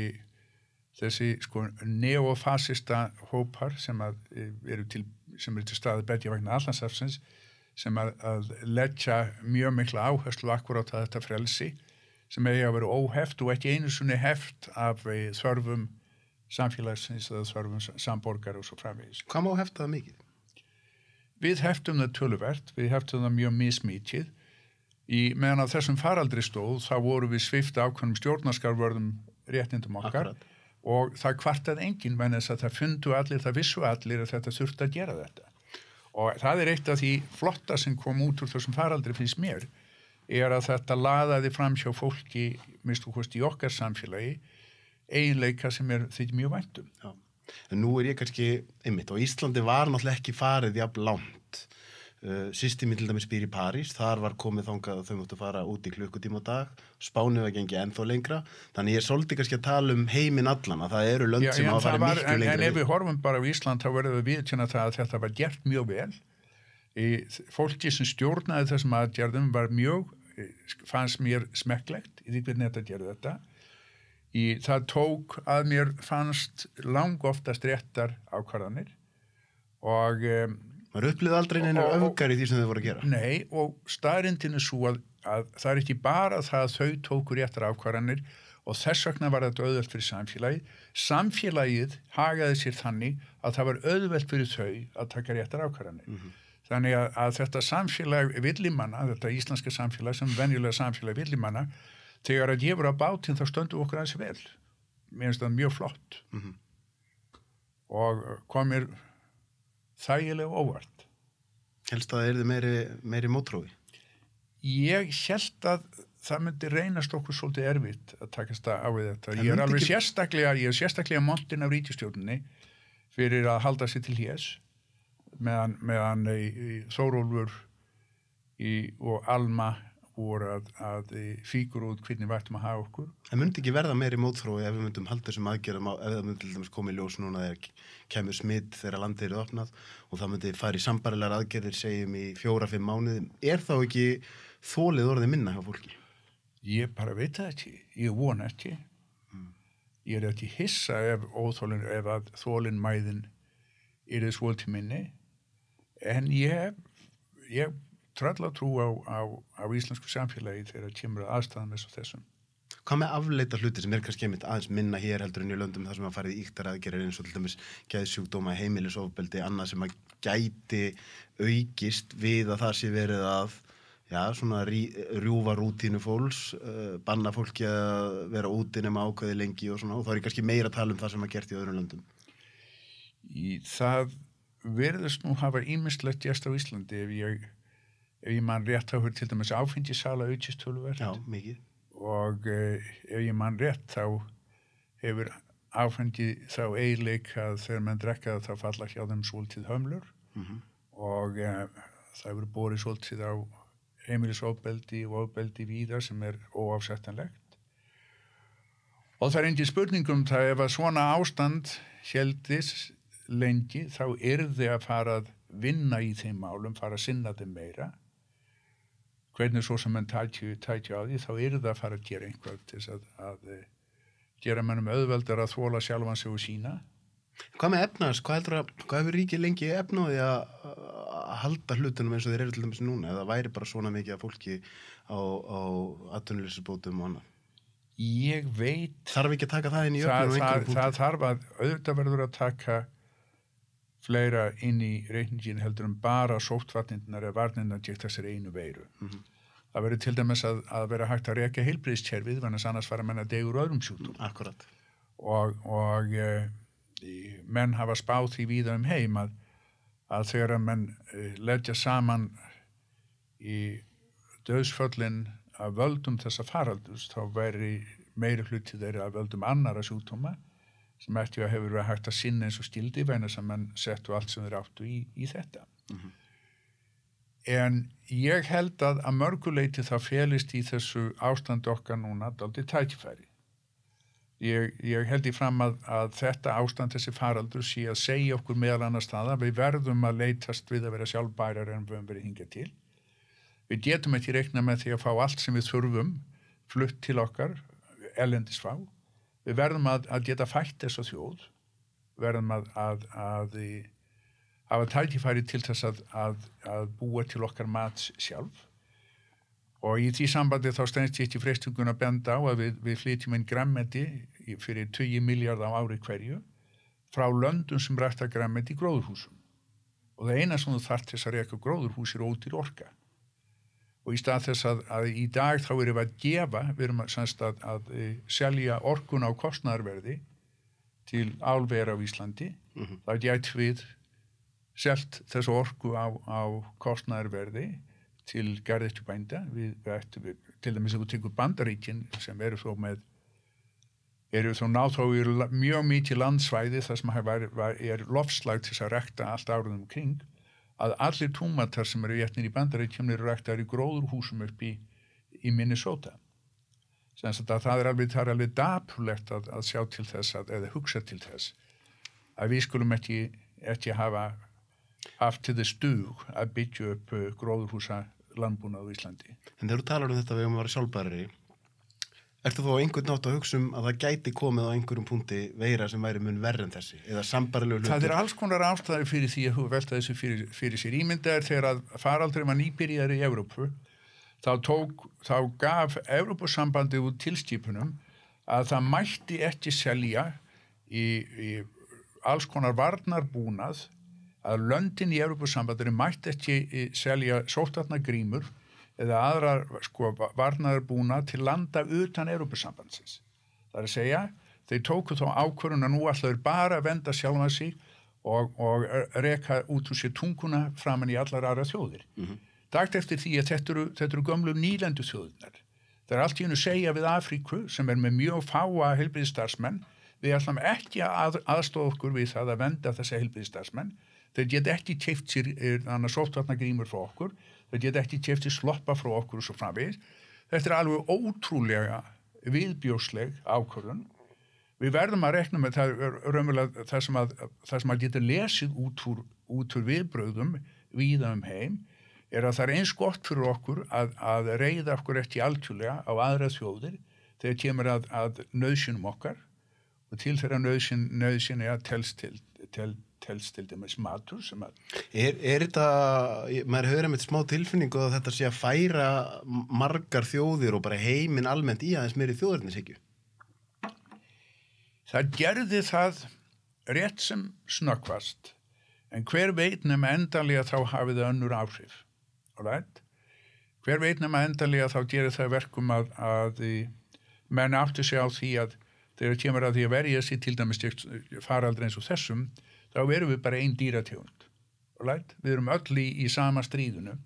þessi sko neofasista hópar sem e, eru til, sem eru til staði betja vegna allansafsins sem að, að letja mjög mikla áherslu akkurát að þetta frelsi sem hefur verið óheft og ekki einu sunni heft af e, þörfum samfélagsins eða þörfum samborgar og svo framvegis. Hvað má hefta það mikið? Við heftum það tölverkt, við heftum það mjög mismítið Í, meðan að þessum faraldri stóð þá voru við svifta ákveðnum stjórnarskarvörðum réttindum okkar Akkurat. og það kvartað enginn menn þess að það fundu allir, það vissu allir að þetta þurft að gera þetta og það er eitt af því flotta sem kom út úr þessum faraldri finnst mér er að þetta laðaði fram hjá fólki mistu hvort í okkar samfélagi eiginleika sem er þitt mjög væntum Já. En nú er ég kannski, einmitt, og Íslandi var náttúrulega ekki farið jafn langt Eh, Sýsti minn til dæmis býr í París, þar var komið þangað að þau múttu að fara út í klukkutíma og dag, spánið var gengið ennþá lengra, þannig ég svolíti kannski að tala um heiminn allan að það eru lönd sem hafa farið var, miklu en, lengra. En ef við horfum bara á Ísland þá verðum við viðtjana það að þetta var gert mjög vel, í, fólki sem stjórnaði þessum aðgerðum var mjög, eh, fannst mér smekklegt í því hvernig þetta gerði þetta, í, það tók að mér fannst lang oftast réttar ákvarðanir og um, maður upplýði aldrei neina öfgar í því sem þau voru að gera Nei, og staðrindin er svo að, að það er ekki bara það að þau tókur réttar ákvarðanir og þess vegna var þetta auðvelt fyrir samfélagið samfélagið hagaði sér þannig að það var auðvelt fyrir þau að taka réttar ákvarðanir mm -hmm. þannig að, að þetta samfélag villimanna, þetta íslenska samfélag sem venjulega samfélag villimanna þegar að ég voru á bátinn þá stöndu okkur aðeins vel mér finnst það mjög flott mm -hmm. og komir þægileg óvart Helst að það erði meiri, meiri mótrói? Ég held að það myndi reynast okkur svolítið erfitt að takast það á við þetta það ég er alveg ekki... sérstaklega, ég er sérstaklega montin af rítistjórnni fyrir að halda sér til hés meðan, meðan Þórólfur og Alma voru að, að fíkur út hvernig vartum að hafa okkur. Það myndi ekki verða meiri mótþrói ef við myndum halda þessum aðgerðum ef það myndi til dæmis komið ljós núna þegar kemur smitt þegar landið eru opnað og það myndi fara í sambarilegar aðgerðir segjum í fjóra-fimm mánuðum. Er þá ekki þólið orðið minna hjá fólki? Ég bara veit það ekki. Ég vona ekki. Mm. Ég er ekki hissa ef, óþólin, ef að þólinn mæðin er þess völd til minni en ég, ég tröllatrú á, á, á íslensku samfélagi þegar að kemur aðstæðan þessu þessum. Hvað með afleita hluti sem er kannski einmitt aðeins minna hér heldur en í löndum þar sem að farið íktar aðgerir eins og til dæmis gæðsjúkdóma, heimilisofbeldi, annað sem að gæti aukist við að það sé verið að já, svona rí, rjúfa rútínu fólks, uh, banna fólki að vera úti nema ákveði lengi og svona og þá er kannski meira að tala um það sem að gert í öðrum löndum. Í það verðist nú hafa ímyndslegt gæst á Íslandi ef ég ef ég mann rétt þá fyrir til dæmis áfengisala aukist tölverð og eh, ef ég mann rétt þá hefur áfengi þá eiginleika þegar mann drekka þá falla hjá þeim svolítið hömlur mm -hmm. og eh, það hefur borið svolítið á heimilisofbeldi og ofbeldi víða sem er óafsettanlegt og það er engin spurningum það ef að svona ástand heldis lengi þá er þið að fara að vinna í þeim málum, fara að sinna þeim meira hvernig svo sem mann tækju á því þá eru það að fara að gera einhver til þess að, að eh, gera mannum auðveldar að þóla sjálfan sig og sína Hvað með efnars? Hvað heldur að hvað hefur ríkið lengi efnáði að halda hlutunum eins og þeir eru til dæmis núna eða væri bara svona mikið að fólki á, á aðtunleysisbótum og annað? Ég veit Þarf ekki að taka það inn í öfnum? Það, það, það þarf að auðvitað verður að taka fleira inn í reyningin heldur en bara sóttvarninnar eða varninnar gegn þessari einu veiru. Mm -hmm. Það verður til dæmis að, að vera hægt að reyka heilbriðstjærfið, vannast annars fara menna degur öðrum sjútum. Akkurat. Og, og e, menn hafa spáð því víða um heim að, að þegar að menn e, eh, ledja saman í döðsföllin að völdum þessa faraldust, þá veri meiri hluti þeirra að völdum annara sjútuma sem eftir að hefur verið hægt að sinna eins og stildi vegna sem mann settu allt sem þeir áttu í, í þetta mm -hmm. en ég held að að mörguleiti það félist í þessu ástand okkar núna daldi tækifæri ég, ég held í fram að, að þetta ástand þessi faraldur sé að segja okkur meðal annar staða við verðum að leitast við að vera sjálfbærar en við höfum verið hingað til við getum ekki reikna með því að fá allt sem við þurfum flutt til okkar ellendisfá við verðum að, að geta fætt þessa þjóð verðum að, að, að eh, hafa tækifæri til þess að búa til okkar mat sjálf og í því sambandi þá stennst ég ekki freystungun að benda á að við, við flytjum einn græmmeti fyrir 20 miljard á ári hverju frá löndum sem rættar græmmeti í gróðurhúsum og það eina sem þú þart þess að reyka gróðurhús er ótir orka og í stað þess að, að í dag þá erum við að gefa, við erum að, að, að e, selja orkun á kostnarverði til álver á Íslandi, mm -hmm. þá getum við selt þessu orku á, á kostnarverði til gerðistubænda, til dæmis að við tekum bandaríkin sem eru þó með, eru þó náttúrulega mjög mikið landsvæði þar sem var, var, er lofslag til þess að rekta allt áruðum kring að allir tómatar sem eru jættin í bandarækjum eru ræktaður í gróðurhúsum upp í, í Minnesota það er alveg, alveg dapulegt að, að sjá til þess að, eða hugsa til þess að við skulum ekki, ekki hafa haft til þess stug að byggja upp eh, gróðurhúsa landbúna á Íslandi En þegar þú talar um þetta við um að vera sjálfbæri Ertu þú á einhvern nátt að hugsa um að það gæti komið á einhverjum punkti veira sem væri mun verðan þessi eða sambarlegu hlutur? Það er alls konar ástæði fyrir því að þú velta þessu fyrir, fyrir sér ímyndaðar þegar að faraldri var nýbyrjar í Evrópu þá, tók, þá gaf Evrópusambandi út tilskipunum að það mætti ekki selja í, í alls konar varnarbúnað að löndin í Evrópusambandi mætti ekki eh, selja sóttatna grímur eða aðrar sko varnaðarbúna til landa utan Európusambandsins. Það er að segja, þeir tóku þá ákvörðun að nú allar bara venda sjálfa síg og, og e, reka út úr sér tunguna framann í allar aðra þjóðir. Mm -hmm. Dagt eftir því að þetta eru, þetta eru gömlu nýlendu þjóðunar. Það er allt í hennu segja við Afríku sem er með mjög fáa helbriðstarsmenn við ætlum ekki að aðstofa okkur við það að venda þessi helbriðstarsmenn þeir get ekki teift sér þannig að sóttvarnagrímur frá okkur þau geta ekki kæfti sloppa frá okkur og svo framvegis þetta er alveg ótrúlega viðbjósleg ákvörðun við verðum að rekna með það raunverulega það sem að, það sem að geta lesið út úr, út úr viðbröðum viða um heim er að það er eins gott fyrir okkur að, að reyða okkur eftir algjörlega á aðra þjóðir þegar kemur að, að nöðsynum okkar og til þeirra nöðsyn, nöðsyn er að telst til, til telst til dæmis matur sem að... Er, er þetta, maður höfður með smá tilfinningu að þetta sé að færa margar þjóðir og bara heiminn almennt í aðeins meiri þjóðurnisegju? Það gerði það rétt sem snökkvast en hver veit nema endanlega þá hafið það önnur áhrif, alright? Hver veit nema endanlega þá gerir það verkum að, að menn aftur sig á því að þeirra tímar að því að verja sér til dæmis faraldri eins og þessum þá erum við bara einn dýratjónd við erum öll í, í sama stríðunum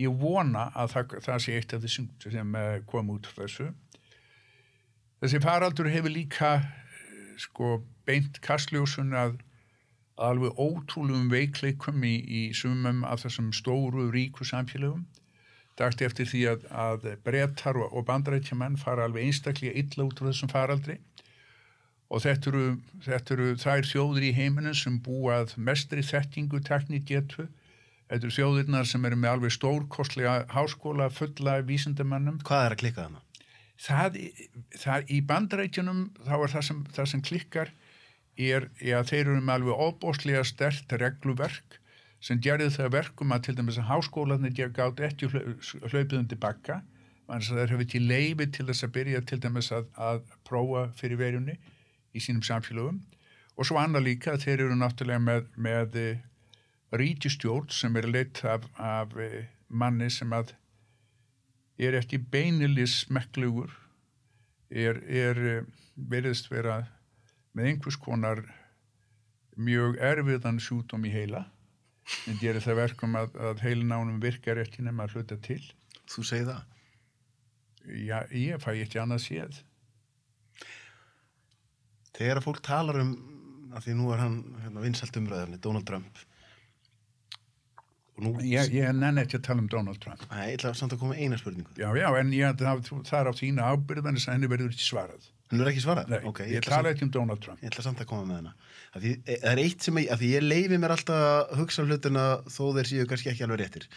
ég vona að það, það sé eitt af þessum sem eh, kom út þessu þessi faraldur hefur líka eh, sko beint kastljósun að alveg ótrúlum veikleikum í, í sumum af þessum stóru ríku samfélagum dært eftir því að, að brettar og, og bandrættjumenn fara alveg einstaklega illa út úr þessum faraldri og þetta eru, þetta eru þær þjóður í heiminu sem búað mestri þettingu tekníkjetu þetta eru þjóðurnar sem eru með alveg stórkostlega háskóla fulla vísindamannum Hvað er að klikka þarna? Það, það, í bandrætjunum þá er það sem, það sem klikkar er að þeir eru með alveg óbóstlega stert regluverk sem gerði það verkum að til dæmis að háskólanir gátt ekki hlaupið undir bakka þannig að það hefur ekki leiði til þess að byrja til dæmis að, að prófa fyrir verjunni í sínum samfélögum og svo annar líka þeir eru náttúrulega með, með eh, rítistjórn sem er leitt af, af eh, manni sem að er eftir beinilis smekklugur er, er eh, veriðst vera með einhvers konar mjög erfiðan sjútum í heila en það er það verkum að, að heilnánum virkar eftir nefn að hluta til Þú segi það? Já, ég fæ eitthvað annað séð þegar að fólk talar um að því nú er hann hérna, vinsalt umræðarni, Donald Trump nú... ég, ég nenni ekki að tala um Donald Trump Nei, ég ætla samt að koma eina spurningu Já, já, en ég, það, það er á þína ábyrðan þess að henni verður ekki svarað Henni verður ekki svarað? Nei, okay, ég, ég tala samt, ekki um Donald Trump Ég ætla samt að koma með henni Það er eitt sem ég, að því ég leifi mér alltaf að hugsa um hlutina þó þeir séu kannski ekki alveg réttir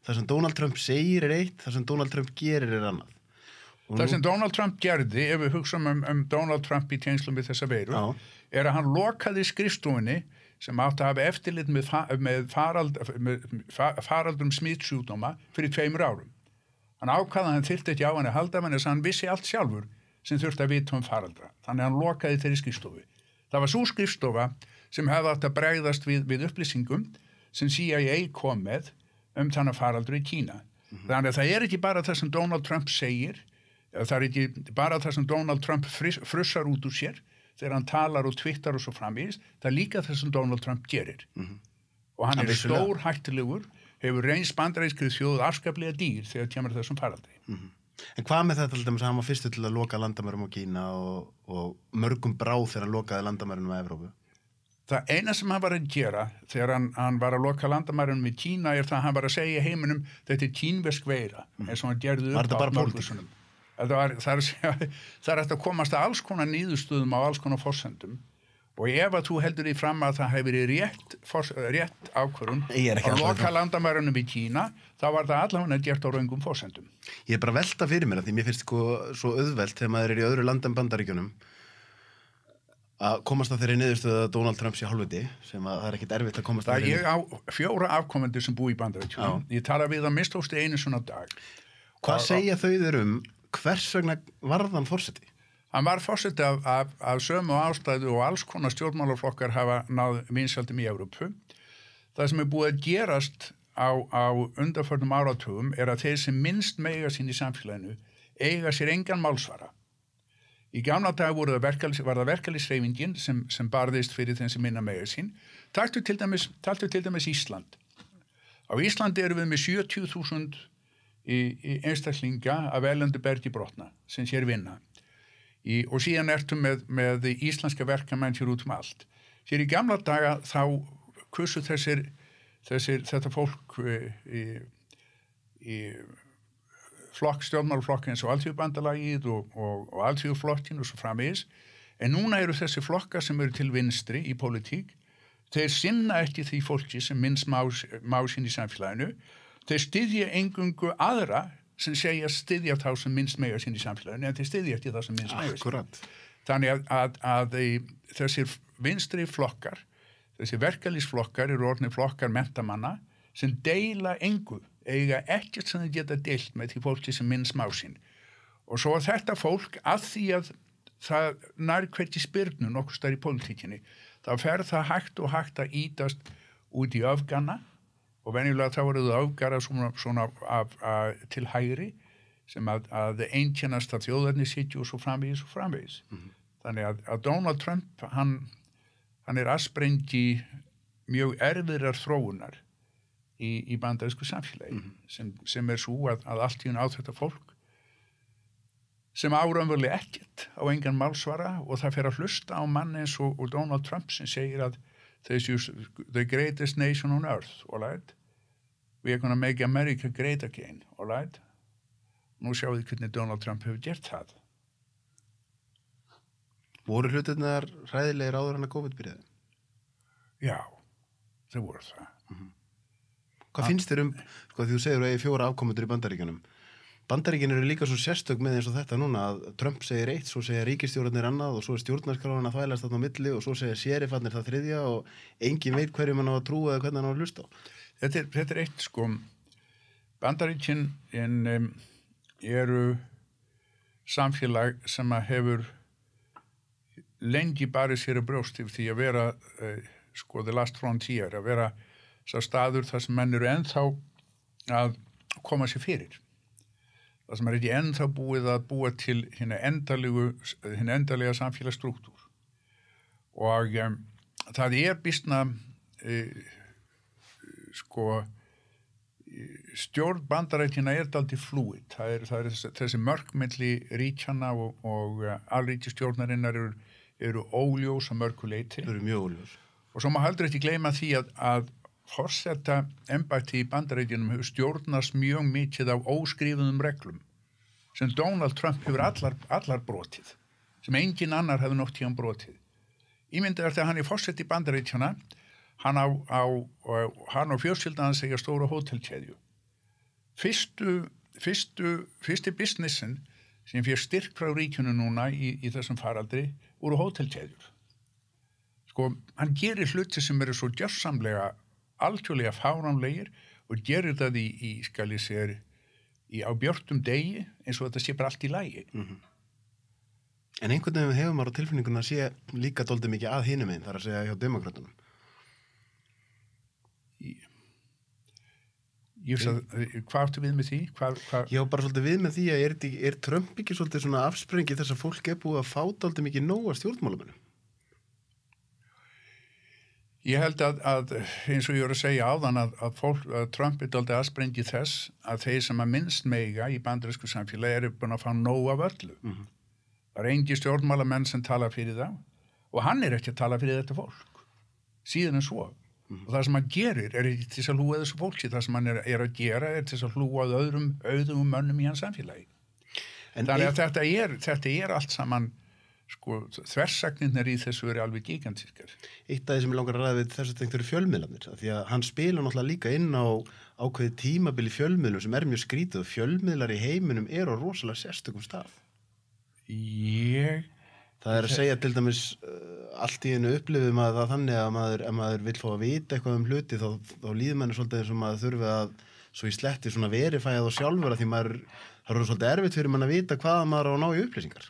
Það sem Donald Trump segir er eitt, það sem Donald Trump gerir er annað Það sem mhm. Donald Trump gerði, ef við hugsaum um, um Donald Trump í tjenslum við þessa veiru, Já. er að hann lokaði skrifstofinni sem átti að hafa eftirlit með, fa með, farald, með fa faraldum smítsjúdóma fyrir tveimur árum. Hann ákvaða að hann þyrtti ekki á hann að halda hann þess að hann vissi allt sjálfur sem þurfti að vita um faraldra. Þannig að hann lokaði þeirri skrifstofi. Það var svo skrifstofa sem hefði átt að bregðast við, við upplýsingum sem CIA kom með um þannig faraldru í Kína. Mm -hmm. Þannig að það er ekki bara það sem Donald Trump segir það er ekki bara það sem Donald Trump frussar út úr sér þegar hann talar og tvittar og svo framvís það er líka það sem Donald Trump gerir mm -hmm. og hann það er stór hættilegur hefur reyns bandræðskrið þjóð afskaplega dýr þegar tjemur þessum faraldri mm -hmm. En hvað með þetta alltaf sem var fyrstu til að loka landamærum á Kína og, og mörgum bráð þegar hann lokaði landamærum á Evrópu? Það eina sem hann var að gera þegar hann, hann var að loka landamærum í Kína er það að hann var að segja heiminum þetta er kínversk veira mm -hmm. eins og hann gerði upp á mörgursunum var, það, er, *laughs* það er eftir að komast að alls konar nýðustuðum á alls konar fórsendum og ef að þú heldur því fram að það hefur verið rétt, rétt ákvörðun á loka landamærunum í Kína þá var það allavega gert á raungum fórsendum Ég er bara velta fyrir mér að því mér finnst það sko svo öðvelt þegar maður er í öðru landanbandaríkunum að komast að þeirri niðurstöða Donald Trumps í halvviti sem að það er ekkit erfitt að komast það að þeirri Ég á fjóra afkomendir sem búi í bandaríkunum Ég tala við að mistósti einu svona dag Hvað segja þau þeirum hvers vegna varðan fórseti? Hann var fórseti af, af, af sömu ástæðu og alls konar stjórnmálaflokkar hafa náð vinsaldum í Európu. Það sem er búið að gerast á, á undarförnum áratugum er að þeir sem minnst meiga sín í samfélaginu eiga sér engan málsvara. Í gamla dag það verkali, var það verkefliðsreifingin sem, sem barðist fyrir þeim sem minna meiga sín. Taltu til dæmis, til dæmis Ísland. Á Íslandi eru við með 70.000 í, í einstaklinga af elendu bergi brotna sem sér vinna í, og síðan ertum með, með íslenska verkamenn sér út um allt sér í gamla daga þá kursu þessir, þessir þetta fólk e, í, í flokk, stjórnmálflokkins og alltífubandalagið og, og, og alltífuflokkin og svo framvegis en núna eru þessi flokka sem eru til vinstri í politík þeir sinna ekki því fólki sem minns másin í samfélaginu þeir styðja engungu aðra sem segja styðja þá sem minnst megar sín í samfélaginu en þeir styðja ekki þá sem minnst megar þannig að, að, að þessir vinstri flokkar þessir verkalýsflokkar eru orðinni flokkar mentamanna sem deila engu eiga ekkert sem þeir geta deilt með því fólki sem minnst má sín og svo þetta fólk að því að það nær hverti spyrnum okkur starf í pólitíkinni þá fer það hægt og hægt að ítast út í öfganna og venjulega þá eru þau afgarað svona, svona af, af, til hægri sem að, að einkennast að þjóðarni sitju og svo framvegis og framvegis. Mm -hmm. Þannig að, að Donald Trump, hann, hann er aðsprengi mjög erfirar þróunar í, í bandarísku samfélagi mm -hmm. sem, sem er svo að, að allt í hún á þetta fólk sem áramverli ekkert á engan málsvara og það fer að hlusta á manni eins og, og Donald Trump sem segir að this is the greatest nation on earth, all right? we are gonna make America great again alright nú sjáum við hvernig Donald Trump hefur gert það voru hlutinnar ræðilegir áður hann að COVID-byrjaði? já, það voru það mm -hmm. hvað Allt. finnst þér um sko því þú segir að það er fjóra afkomendur í bandaríkjunum bandaríkin eru líka svo sérstök með eins og þetta núna að Trump segir eitt, svo segir ríkistjórnir annað og svo er stjórnarskráðan að þvægla þetta á milli og svo segir sérifannir það þriðja og engin veit hverju mann á að trúa eða hvernig hann á að hlusta á þetta, þetta er eitt sko bandaríkinn um, eru samfélag sem að hefur lengi barið sér að brjóst yfir því að vera uh, sko the last frontier að vera sá staður þar sem menn eru enþá að koma sér fyrir þar sem er ekki enþá búið að búa til hinn endalega samfélagsstruktúr og um, það er bísna uh, eh, sko stjórn bandarækina er daldi flúið, það er, það er þessi, þessi mörgmyndli ríkjana og, og eh, alríkistjórnarinnar eru, eru óljós að mörguleiti og svo maður heldur ekki gleyma því að, að horsetta embætti í bandarækjunum hefur stjórnast mjög mikið af óskrifunum reglum sem Donald Trump hefur allar, allar brotið, sem engin annar hefur nótt í hann brotið. Ímyndið er þetta að hann er horsetta í bandarækjana og hann á, á, hann á fjölskyldan segja stóra hótelkæðju fyrstu, fyrstu fyrsti businessin sem fyrir styrk frá ríkjunu núna í, í þessum faraldri úr hótelkæðjur sko hann gerir hluti sem eru svo gjörsamlega alltjóðlega fáránlegir og gerir það í, í skalið sér í ábjörtum degi eins og þetta sé bara allt í lægi mm -hmm. En einhvern veginn hefur maður á tilfinninguna að sé líka doldið mikið að hinum einn þar að segja hjá demokratunum Eh, hvað áttu við með því? Hva, hva? Já, bara svolítið við með því að er, er Trump ekki svolítið svona afsprengi þess að fólk er búið að fáta alltaf mikið nóga stjórnmálamennum? Ég held að, að eins og ég voru að segja á þann að, að, fólk, að Trump er alltaf afsprengi þess að þeir sem að minnst meiga í bandurísku samfélagi eru búin að fá nóga vörlu. Mm -hmm. Það er engi stjórnmálamenn sem tala fyrir það og hann er ekki að tala fyrir þetta fólk síðan en svo. Mm. og það sem hann gerir er til þess að hlúa þessu fólki það sem hann er, er að gera er til þess að hlúa öðrum auðum mönnum í hans samfélagi en þannig að þetta er, þetta er allt saman sko, þversaknirnir í þessu eru alveg gigantískar Eitt af því sem ég langar að ræða við þessu tengt eru fjölmiðlanir því að hann spila náttúrulega líka inn á ákveði tímabili fjölmiðlum sem er mjög skrítið og fjölmiðlar í heiminum er á rosalega sérstökum stað Ég Það er að segja til dæmis eh, allt í hennu upplifið maður það þannig að maður, ef maður vil fá að vita eitthvað um hluti þá, þá líður maður svolítið eins og maður þurfið að svo í sletti svona verifæða þá sjálfur að því maður, það eru svolítið erfitt fyrir maður að vita hvaða maður á að ná í upplýsingar.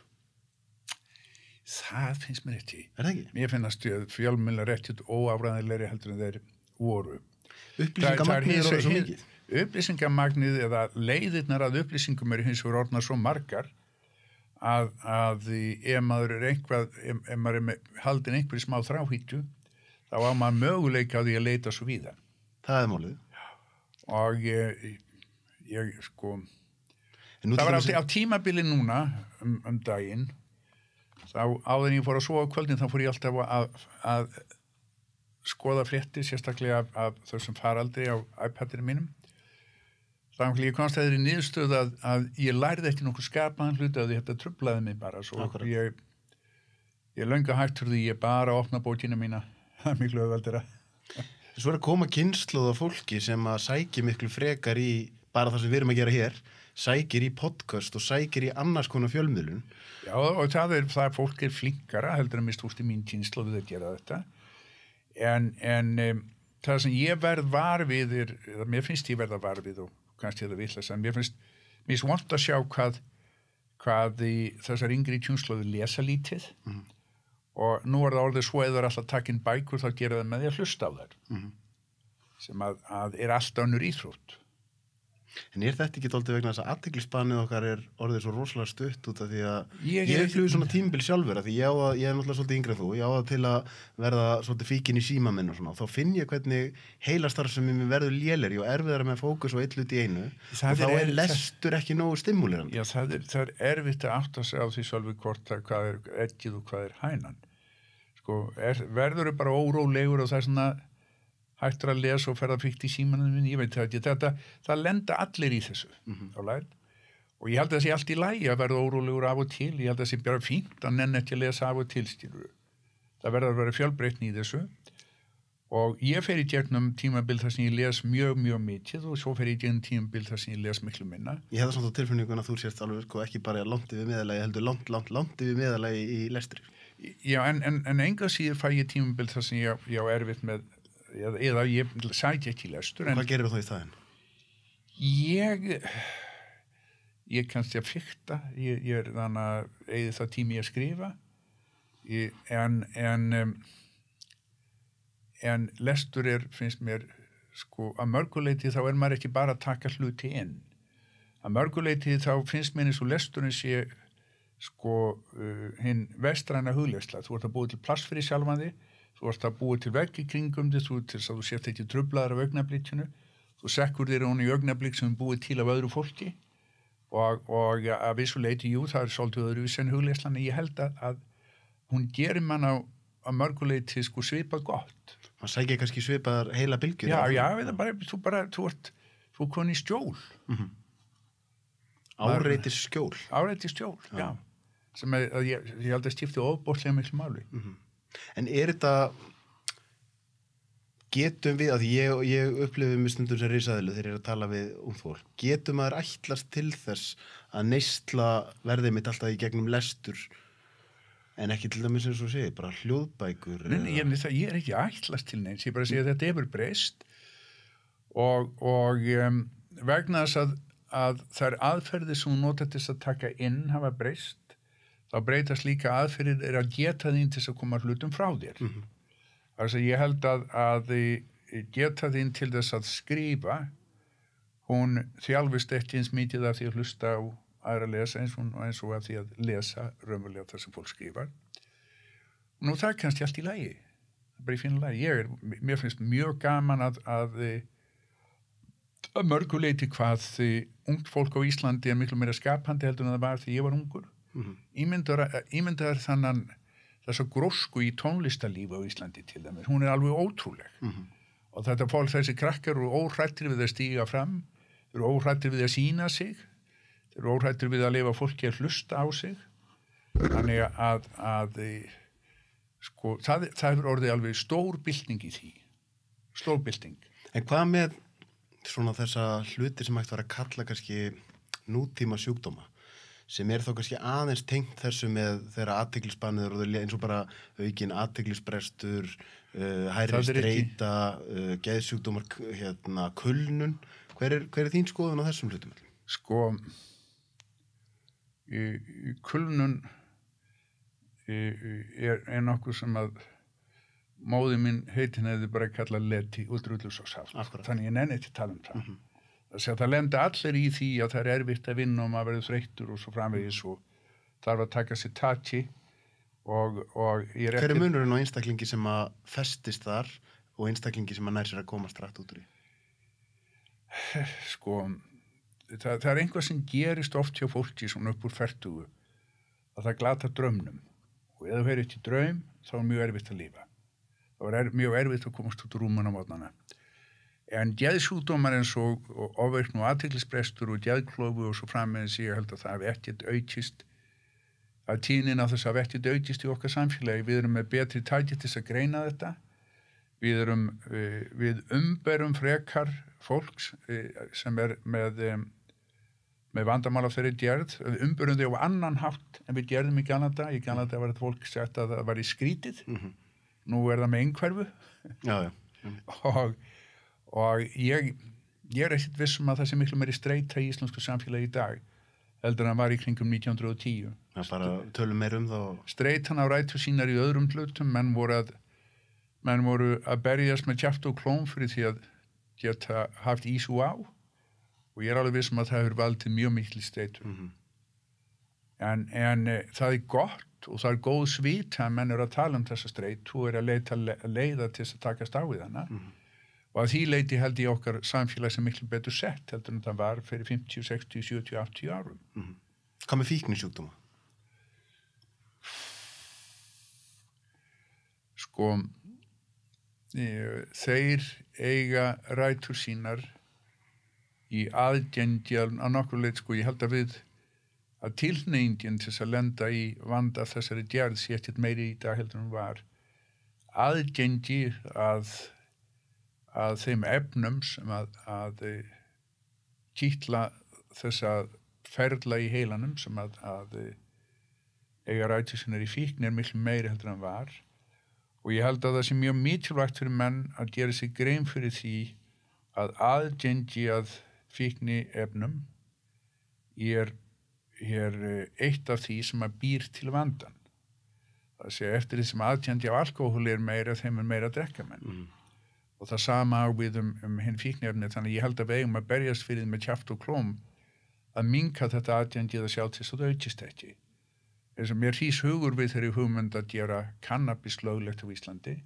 Það finnst mér ekki. Er það ekki? Mér finnast ég að fjálmjölar ekkert óafræðilegri heldur en þeir voru. Upplýsingamagnið eru svo mikið. Upplýsingamagnið eða leiðirnar að upplýsingum eru hins vegar orðnað svo margar að, að ef maður er einhvað, ef, ef maður er með, haldin einhverjum smá þráhýttu þá á maður möguleika að ég leita svo víða. Það er mólið. Og ég, ég sko, það var sem... á tímabili núna um, um daginn, þá áður en ég fór að svo á kvöldin þá fór ég alltaf að, að skoða frétti sérstaklega af, af þessum faraldri á iPadinu mínum Þannig að ég komst að það er í niðurstöð að, að ég lærði ekki nokkuð skapaðan hluti að þetta trublaði mig bara svo. Akkurat. Ég, ég löngu hægt fyrir því ég bara opna bókina mína, *laughs* það er miklu öðvaldira. Svo er að koma kynsluð af fólki sem að sækir miklu frekar í, bara það sem við erum að gera hér, sækir í podcast og sækir í annars konar fjölmjölun. Já og það er það að fólk er flinkara, heldur að mist úrstu mín kynsluð að gera þetta, en, en um, það sem ég verð var við er, mér finnst ég verð að var við og kannski er það villast en mér finnst, mér finnst vond að sjá hvað hvað í, þessar yngri tjúnslöðu lesa lítið mm. og nú er það orðið svo eða það er alltaf takkinn bækur þá gera það með því að hlusta á þær mm. sem að, að er alltaf unnur íþrótt En er þetta ekki tóltið vegna þess að aðteglisbannið okkar er orðið svo rosalega stutt út af því að ég, ég fljóði svona tímbil sjálfur af því ég, að, ég er náttúrulega svolítið yngreð þú, ég á það til að verða svolítið fíkin í síma minn og svona og þá finn ég hvernig heilastar sem ég verður lélir, ég er erfiðar með fókus og eitt hlut í einu það og þá er, er lestur ekki nógu stimulirand. Já það er, það er erfitt að átta sig á því sjálfur hvort að hvað er ekkið og hvað er hænan sko, er, verður hættur að lesa og ferða fyrkt í símanum minn, ég veit það ekki þetta, það lenda allir í þessu mm -hmm. og ég held að það sé allt í lægi að verða órólegur af og til, ég held að það sé bara fínt að nenn ekki að lesa af og til stílu það verður að vera fjölbreytni í þessu og ég fer í gegnum tímabil þar sem ég les mjög mjög mikið og svo fer ég í gegnum tímabil þar sem ég les miklu minna Ég hefði svona tilfinningun að þú sérst alveg sko, ekki bara langt yfir meðalagi, heldur langt, langt, langt yfir meðalagi í lestri Já, en, en, en enga síður fæ ég tímabil þar sem ég, ég á erfitt með eða, eða ég sæti ekki lestur Hvað gerir þú í staðin? Ég ég kannski að fyrta ég, ég er þannig að eða það tími að skrifa ég, en en um, en lestur er, finnst mér sko, að mörguleiti þá er maður ekki bara að taka hluti inn að mörguleiti þá finnst mér eins og lesturinn sé sko uh, hinn vestræna huglegsla, þú ert að búið til plass fyrir sjálfandi þú varst að búa til veggi kringum þess að þú sért ekki trublaður af augnablíkinu þú sekkur þér hún í augnablík sem búið til af öðru fólki og, og að vissuleiti, jú, það er svolítið öðru sem hugleislan, ég held að, að hún gerir manna að mörguleiti sko svipað gott maður sækir kannski svipað heila bylgjur já, já, eða bara, þú bara, þú ert þú er koni stjól mm -hmm. áreitir stjól áreitir stjól, já, já. sem er, ég, ég held að stífti ofbótlega miklu máli mm -hmm. En er þetta getum við, að ég, ég upplifi mjög stundur sem risaðilu þegar ég er að tala við um fólk, getum maður ætlast til þess að neysla verðið mitt alltaf í gegnum lestur en ekki til dæmis eins og segi, bara hljóðbækur Nei, nei, ég, ég er ekki ætlast til neins, ég bara segja að þetta hefur breyst og, og um, vegna þess að, að þær aðferðið sem hún notið til að taka inn hafa breyst þá breytast líka aðferðin er að geta þín til þess að koma hlutum frá þér. Mm -hmm. Þess að ég held að, að geta þín til þess að skrifa, hún þjálfist ekki eins mítið af því að hlusta á aðra að lesa eins og, eins og af því að lesa raunverulega það sem fólk skrifar. Nú það er kannski allt í lægi, bara í fina lægi. Ég er, mér finnst mjög gaman að, að að mörguleiti hvað því ungt fólk á Íslandi er miklu meira skapandi heldur en það var því ég var ungur mm -hmm. ímyndar, eh, ímyndar þannan þess að grósku í tónlistalífu á Íslandi til dæmis, hún er alveg ótrúleg mm -hmm. og þetta fólk þessi krakkar eru óhrættir við að stíga fram þeir eru óhrættir við að sína sig þeir eru óhrættir við að lifa fólki að hlusta á sig þannig að, að eh, sko, það, það er orðið alveg stór bylting í því stór bylting En hvað með svona þessa hluti sem ætti að vera að kalla kannski nútíma sjúkdóma sem er þá kannski aðeins tengt þessu með þeirra aðteglisbannur eins og bara aukin aðteglisbrestur uh, hæri streyta uh, geðsjúkdómar hérna, kulnun, hver er, hver er þín skoðun á þessum hlutum? Sko í, í kulnun í, er nokkuð sem að móði mín heitin hefði bara kallað leti útrúðlúsásátt þannig ég nenni til að tala um það mm -hmm það lenda allir í því að það er erfitt að vinna og maður verður þreyttur og svo framvegis mm. og þarf að taka sér tachi og, og ég er ekkert... Hver er munurinn á einstaklingi sem að festist þar og einstaklingi sem að nær sér að koma strætt út úr því? Sko, það, það er einhvað sem gerist oft hjá fólki svona upp úr færtugu að það glata drömnum og ef þú heyrðist í dröm þá er mjög erfitt að lifa. Það er mjög erfitt að komast út úr rúman á mótnana en djæðsúdómar eins og ofveikn og aðtillisbrestur og djæðklófu og svo frammeðins ég held að það er ekkert aukist að tínin á þess að verðt ekkert aukist í okkar samfélagi við erum með betri tækittis að greina þetta við erum eh, við umberum frekar fólks eh, sem er með eh, með vandamál af þeirri djærð umberum þau á annan hatt en við djærðum í Ganada í Ganada var þetta fólk sett að það var í skrítið mm -hmm. nú er það með einhverfu já, já. *laughs* og og ég, ég er ekkert vissum að það sem miklu meiri streyta í íslensku samfélagi í dag heldur en það var í kringum 1910 Það er bara tölum meir um þá Streytan á rættu sínar í öðrum hlutum menn voru að, menn voru að berjast með kjæft og klón fyrir því að geta haft ísú á og ég er alveg vissum að það hefur valdið mjög miklu streytu mm -hmm. en, en e, það er gott og það er góð svít að menn eru að tala um þessa streytu og eru að leita leiða til þess að takast á í þannig og að því leiti held ég okkar samfélag sem miklu betur sett heldur en það var fyrir 50, 60, 70, 80 árum mm -hmm. Hvað með fíknisjúkdóma? Sko e, þeir eiga rætur sínar í aðgjendjan að nokkur leitt sko ég held að við að tilneyndin til þess að lenda í vanda þessari djarðs ég eftir meiri í dag heldur en var aðgjengi að að þeim efnum sem að, að kýtla þessa ferla í heilanum sem að, að eiga rætisinnar í fíkn er miklu meiri heldur en var og ég held að það sé mjög mikilvægt fyrir menn að gera sér grein fyrir því að aðgengi að fíkni efnum er, er eitt af því sem að býr til vandan það sé eftir því sem aðgengi af alkohól er meira þeim er meira að drekka menn mm og það sama á við um, um hinn fíknefni þannig ég held að vegum að berjast fyrir með kæft og klóm að minka þetta aðgjöndið að sjá til þess að það aukist ekki eins og mér hýs hugur við þeirri hugmynd að gera kannabis löglegt á Íslandi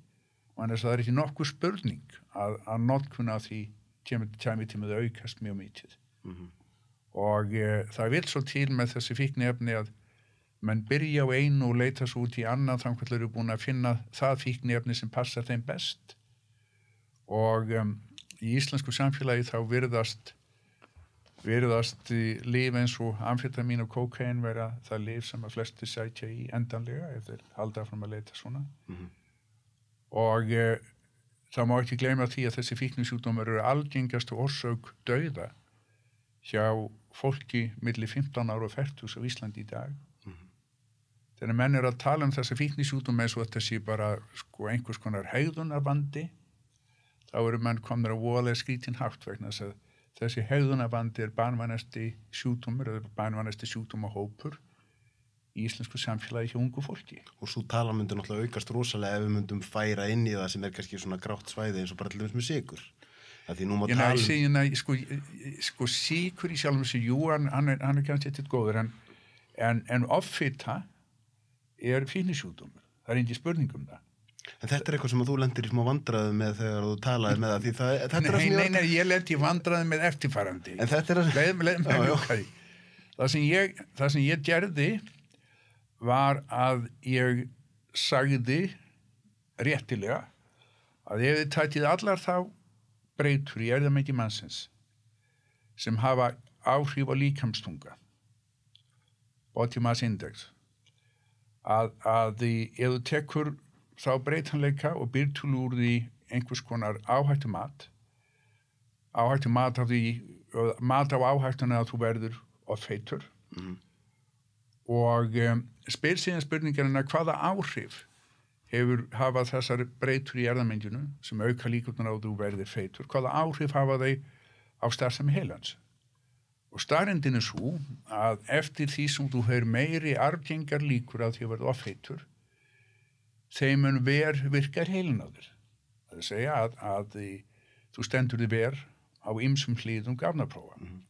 og annars það er ekki nokkuð spurning að, að notkuna því tæmi tímið aukast mjög mítið mm -hmm. og e, það vil svo til með þessi fíknefni að menn byrja á einu og leita svo út í annað þannig að það eru búin að finna það fíknefni sem passa þeim best og um, í íslensku samfélagi þá virðast virðast líf eins og amfetamin og kokain vera það líf sem að flesti sætja í endanlega ef þeir halda fram að leita svona mm -hmm. og e, eh, það má ekki gleyma því að þessi fíknisjútumar eru algengast orsök dauða hjá fólki millir 15 ára og færtus á Íslandi í dag mm -hmm. þegar menn er að tala um þessi fíknisjútum eins og þetta sé bara sko, einhvers konar hegðunarvandi þá eru menn komnir að vola skrítin hátt vegna þess að þessi hegðunabandi er banvænasti sjútumur eða banvænasti sjútumahópur í íslensku samfélagi hjá ungu fólki. Og svo tala myndur náttúrulega aukast rosalega ef við myndum færa inn í það sem er kannski svona grátt svæði eins og bara til þess með sigur. Það því nú maður tala... Um- ég segin að sko, sko sigur í sjálfum þessu, jú, hann, hann er kannski eitthvað góður en, en, en offita er fínisjútumur. Það er einnig spurning um það. En þetta er eitthvað sem þú lendir í smá vandraðum með þegar þú talaði með það því það er þetta Nei, nei, nei, ég lendi í vandraðum með eftirfærandi En þetta er að leið, leið, já, já. Það, sem ég, það sem ég gerði var að ég sagði réttilega að ég hefði tætið allar þá breytur í erðamæti mannsins sem hafa áhrif á líkamstunga body mass index að, að því ef þú tekur sá breytanleika og býr til úr því einhvers konar áhættu mat áhættu mat af því mat á áhættuna að þú verður ofeitur mm. og um, spyr síðan spurningarina hvaða áhrif hefur hafað þessar breytur í erðamendjunu sem auka líkotnar á þú verðir feitur hvaða áhrif hafa þeir á starfsemi heilans og starfendin er svo að eftir því sem þú hefur meiri arfgengar líkur að því að verða ofeitur þeim en ver virkar heilin á þér. Það er að segja að, að því, þú stendur þið ver á ymsum hlýðum gafnaprófa. Mm -hmm.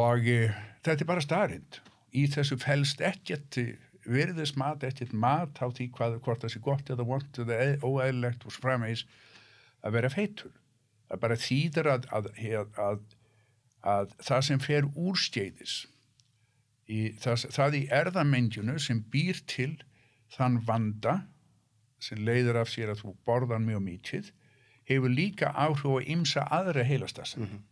Og e, þetta er bara starind. Í þessu fælst ekkert virðis mat, ekkert mat á því hvað, hvort það sé gott eða vort eða e, óæðilegt og svo framvegis að vera feitur. Það bara þýðir að, að, að það sem fer úrstjæðis, það, það í erðamendjunu sem býr til þann vanda sem leiður af sér að þú borðan mjög mítið hefur líka áhrif að ymsa aðra heilastarfsemi mm -hmm.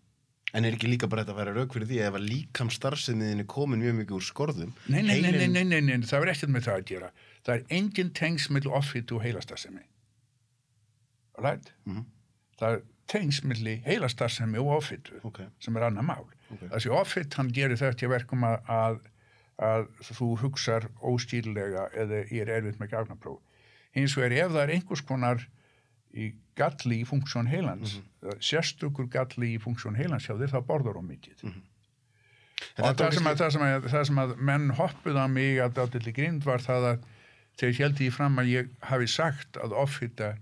En er ekki líka bara þetta að vera rauk fyrir því ef að líkam starfsemiðin er komin mjög mikið úr skorðum Nei, nei, heilin... nei, nei, nei, nei, nei, það verður ekkert með það að gera það er engin tengsmill offitt og heilastarfsemi right? mm -hmm. Það er tengsmilli heilastarfsemi og offitt okay. sem er annar mál okay. þessi offitt hann gerir þetta verkum að að þú hugsar óstílega eða ég er erfitt með gagnapróf. Hins vegar ef það er einhvers konar í galli í funksjón heilans, mm -hmm. sérstökur galli í funksjón heilans hjá þér þá borður hún mikið. Mm -hmm. Og það sem, að, það, sem að, það sem að menn hoppuð á mig að dátileg grind var það að þegar held ég fram að ég hafi sagt að ofhitta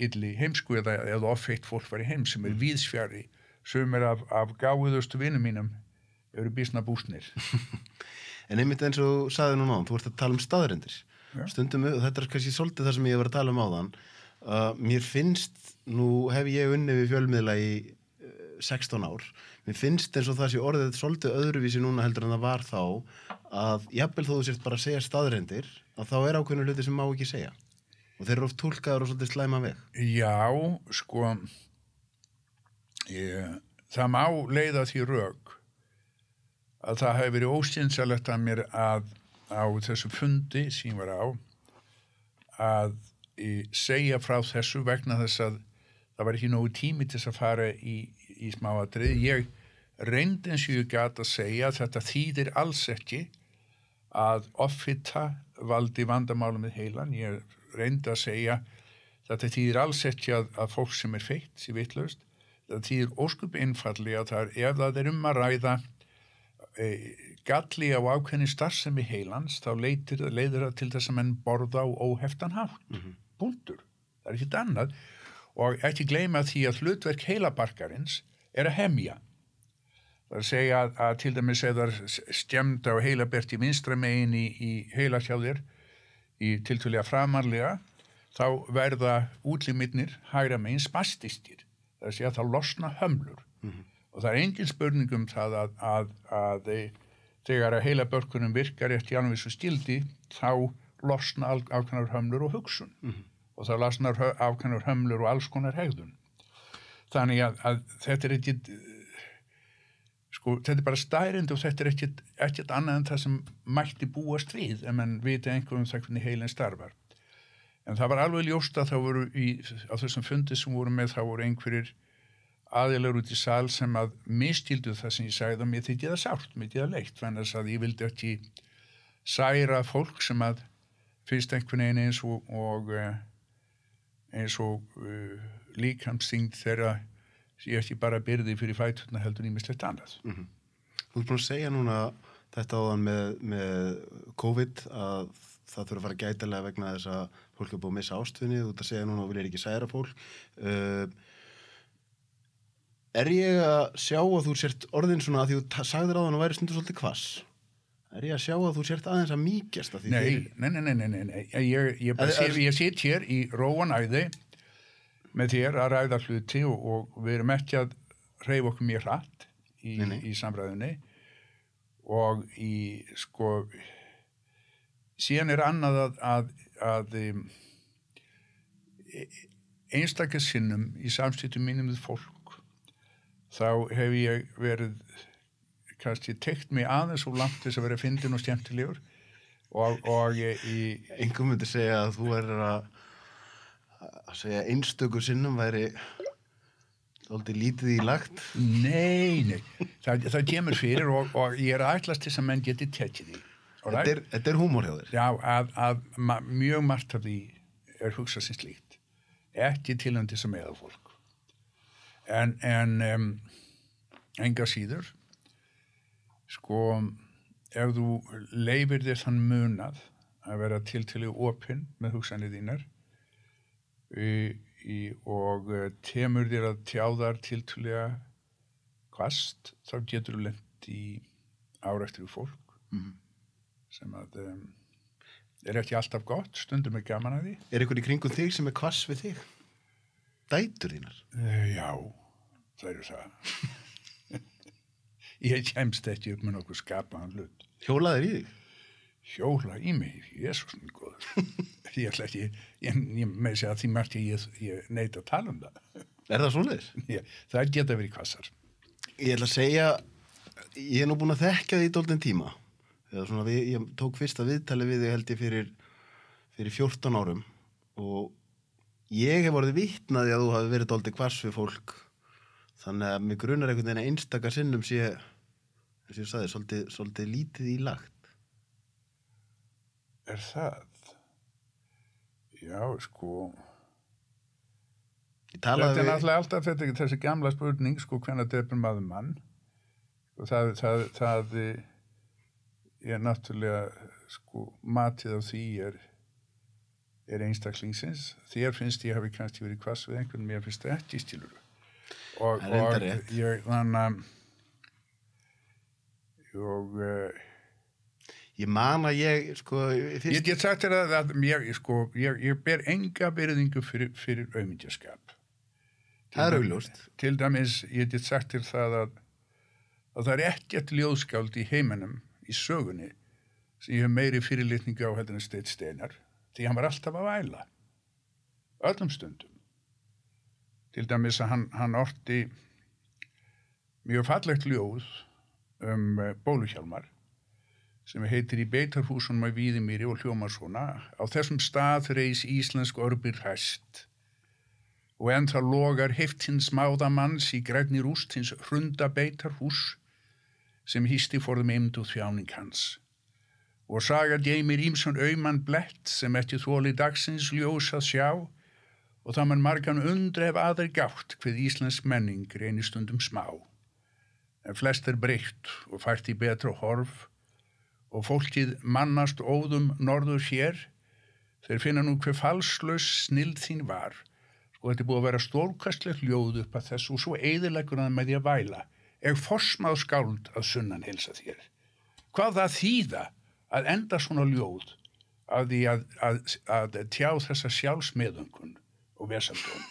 ylli heimsku eða, eða ofhitt fólk var í heim sem er mhm. viðsfjari sem er af, af gáðustu vinnum mínum eru bísna búsnir *laughs* En einmitt eins og saði núna án, þú ert að tala um staðrindir stundum, og þetta er kannski svolítið það sem ég var að tala um á þann uh, mér finnst, nú hef ég unni við fjölmiðla í uh, 16 ár mér finnst eins og það sé orðið svolítið öðruvísi núna heldur en það var þá að jafnvel þó þú sért bara að segja staðrindir, að þá er ákveðinu hluti sem má ekki segja og þeir eru oft tólkaður og svolítið slæma veg Já, sko ég, það má leiða því rauk að það hafi verið ósynsalegt að mér að á þessu fundi sem var á að segja frá þessu vegna þess að það var ekki nógu tími til þess að fara í, í smáadrið. Ég reyndi eins og ég gæti að segja að þetta þýðir alls ekki að offita valdi vandamálum með heilan. Ég reyndi að segja þetta þýðir alls ekki að, að fólk sem er feitt, sem vittlust, þetta þýðir óskup einfalli að það er ef það er um að ræða E, galli á ákveðni starfsemi heilans þá leitir, leiðir það til þess að menn borða á óheftan hátt mm -hmm. búndur, það er ekkit annað og ekki gleyma því að hlutverk heilabarkarins er að hemja það er að segja að, að til dæmis eða stjemd á heilabert í vinstramegin í, í heilahjáðir í tiltvölega framarlega þá verða útlýminnir hægra megin spastistir það er að segja að þá losna hömlur mm -hmm og það er engin spurning um það að, að, að þegar að heila börkunum virkar eftir jánumvísu stildi þá losna ákveðnar hömlur og hugsun mm -hmm. og þá losnar ákveðnar hömlur og alls konar hegðun þannig að, að þetta er ekkit sko þetta er bara stærind og þetta er ekkit, ekkit annað en það sem mætti búast við en mann viti einhverjum það hvernig heilin starfar en það var alveg ljóst að þá voru í, á þessum fundi sem voru með þá voru einhverjir aðilegur út í sal sem að mistildu það sem ég sagði og mér þýtti það sátt, mér þýtti það leitt þannig að ég vildi ekki særa fólk sem að fyrst einhvern veginn eins og, og eh, eins og uh, eh, líkamstingt þegar ég ekki bara byrði fyrir fætuna heldur nýmislegt annað mm -hmm. Þú ert búin að segja núna þetta áðan með, með COVID að það þurfa að fara gætilega vegna þess að fólk er búin að missa ástvinni þú ert að segja núna að við erum ekki særa fólk uh, er ég að sjá að þú sért orðin svona að því þú sagðir á hann að væri stundur svolítið kvass er ég að sjá að þú sért aðeins að mýkjast að því nei, þeir... nei, nei, nei, nei, nei. Ég, ég, að, sé, ég sitt hér í róanæði með þér að ræða hluti og, og við erum ekki að reyf okkur mjög hratt í, nei, nei. í samræðinni og í sko síðan er annað að, að, að um, e- e- einstaklega sinnum í samstýttu mínum við fólk þá hef ég verið kannski tekt mig aðeins og langt þess að vera fyndin og stjæmtilegur og, og ég í... Engum myndi segja að þú er að, að segja einstöku sinnum væri aldrei lítið í lagt Nei, nei, það, það kemur fyrir og, og ég er aðallast þess að menn geti tekið því Þetta er, er húmórhjóður Já, að, að ma, mjög margt af því er hugsað sem slíkt ekki tilöndi sem eða fólk en, en um, enga síður sko ef þú leifir þér þann munað að vera til til í opinn með hugsanir þínar í, í, og eh, temur þér að tjáðar til til í að kvast þá getur þú lengt í árættir úr fólk mm. sem að um, er ekki alltaf gott, stundum er gaman að því Er ykkur í kringum þig sem er kvass við þig? dætur þínar? Eh, já, það eru það. *laughs* ég kemst ekki upp með nokkuð skapaðan lutt. Hjólaðið í þig? Hjólaðið í mig, Jésús minn góður. *laughs* ég ætla ekki, ég, ég með segja að því margt ég, ég neit að tala um það. Er það svoleiðis? Það geta verið kvassar. Ég ætla að segja, ég er nú búin að þekka því dólten tíma. Svona, ég, ég tók fyrsta viðtali við þig held ég fyrir, fyrir 14 árum og ég hef orðið vittnaði að þú hafi verið doldið hvars við fólk þannig að mig grunar einhvern veginn að einstakar sinnum sé, eins og ég sagði, svolítið, svolítið lítið í lagt Er það? Já, sko Þetta er við... náttúrulega alltaf þetta ekki þessi gamla spurning, sko, hvernig drefnum maður mann og það, það, það, það er náttúrulega, sko, matið á því er er einstaklingsins þér finnst ég hafi kannski verið kvass við einhvern mér finnst það ekki stílur og, og ég þannig og uh, ég man að ég sko, fyrst... ég get sagt þér að, að mér, sko, ég, ég ber enga byrðingu fyrir, fyrir auðmyndjaskap það er auðlust til dæmis ég get sagt þér það að að það er ekkert ljóðskáld í heiminum í sögunni sem ég hef meiri fyrirlitninga á heldur en steitt steinar því hann var alltaf að væla öllum stundum til dæmis að hann, hann orti mjög fallegt ljóð um eh, bóluhjálmar sem heitir í beitarhúsunum á Víðimýri og Hljómarsona á þessum stað reys íslensk örbir hæst og enn þá logar heftins máðamanns í grætni rústins hrunda beitarhús sem hýsti forðum eimdu þjáning hans og saga geymir ímsson auðmann blett sem eftir þóli dagsins ljós að sjá og þá mann margan undref aðeir gátt hvið íslensk menning reynistundum smá. En flest er breytt og fært í betru horf og fólkið mannast óðum norður hér Þeir finna nú hver falslaus snild þín var og sko, þetta er búið að vera stórkastlegt ljóð upp að þess og svo eiðilegur að með því að væla. Eg forsmáð skáld að sunnan helsa þér. Hvað það þýða að enda svona ljóð af því að, að, að tjá þessa sjálfsmiðungun og vesaldum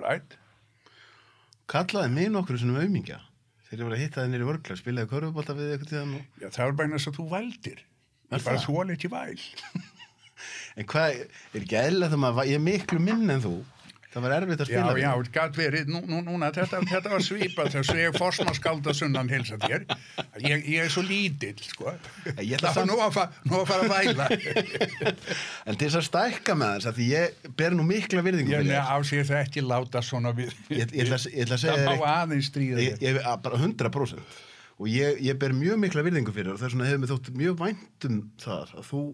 right? Kallaði mig nokkur svona auðmingja þegar ég var að hitta þennir í vörgla spilaði korfubólta við eitthvað tíðan og... Já, það var bara eins að þú valdir það var þól eitt í væl En hvað, er ekki eðla það maður ég er miklu minn en þú það var erfitt að spila já, já, gæt verið, nú, nú, núna þetta, þetta var svipað þess að ég fórsmaskald að sunnan hilsa þér, ég, ég er svo lítill sko, það var nú að, nú að fara að væla en til þess að stækka með þess að því ég ber nú mikla virðingu ég er afsýrð að ekki láta svona við það má aðeins stríða ég er bara 100% og ég ber mjög mikla virðingu fyrir það og það er svona hefur mig þótt mjög vænt um það að þú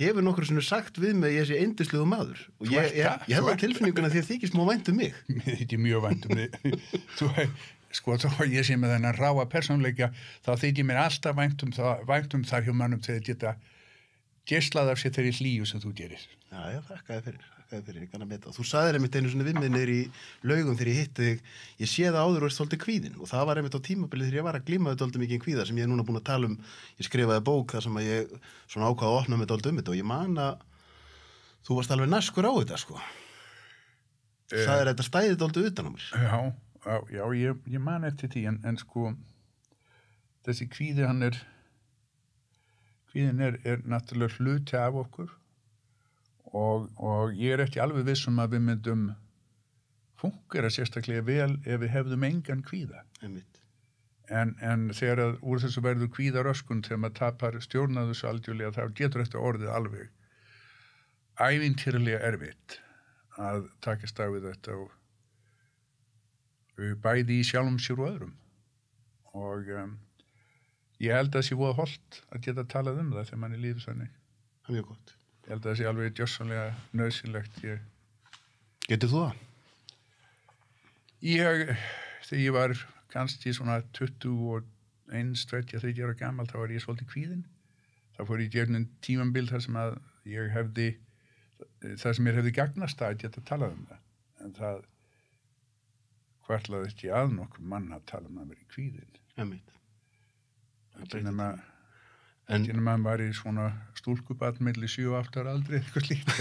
hefur nokkur svona sagt við mig að ég sé eindisluðu maður og ég, ég, ég hef það tilfinninguna því að þið ekki smá væntum mig *laughs* Mér þýtti mjög væntum þið *laughs* sko þá ég sé með þennan ráa persónleika þá þýtti mér alltaf væntum, það, væntum þar hjá mannum þegar þetta geslaðar sér þeirri hlíu sem þú gerir Já, já, þakka þið fyrir Eh, fyrir ekki að metta. Þú saðið einmitt einu svona vimmið neyri lögum þegar ég hitti þig, ég sé það áður og erst þóltið kvíðin og það var einmitt á tímabilið þegar ég var að glímaði þóltið mikið kvíða sem ég er núna búin að tala um, ég skrifaði bók þar sem að ég svona ákvaði að opna með þóltið um þetta og ég man að þú varst alveg naskur á þetta sko. Þú eh. saðið þetta stæðið þóltið utan á mér. Já, já, ég, ég man eftir því en, en sko þessi kvíði hann er, kvíðin er, er náttúrulega hluti af okkur og, og ég er ekki alveg vissum að við myndum fungera sérstaklega vel ef við hefðum engan kvíða en, en þegar að úr þessu verður kvíðaröskun þegar maður tapar stjórnaðus aldjúlega þá getur þetta orðið alveg ævintýrlega erfitt að takast af þetta og bæði í sjálfum sér og öðrum og um, ég held að það sé búið að holdt að geta talað um það þegar mann er lífsannig. Það er mjög gott ég held að það sé alveg djóssanlega nöðsynlegt ég... Getið þú það? Ég, þegar ég var kannski svona 21, 23 ára gammal þá var ég svolítið kvíðin þá fór ég djörnum tímanbild þar sem að ég hefði þar sem ég hefði gagnast að ég ætti að tala um það en það hvarlaðist ég að nokkur mann að tala um að vera í kvíðin Emitt. það er ekki nema en þegar maður var í svona stúlkubatmiðli 7-8 ára aldrei eitthvað slíkt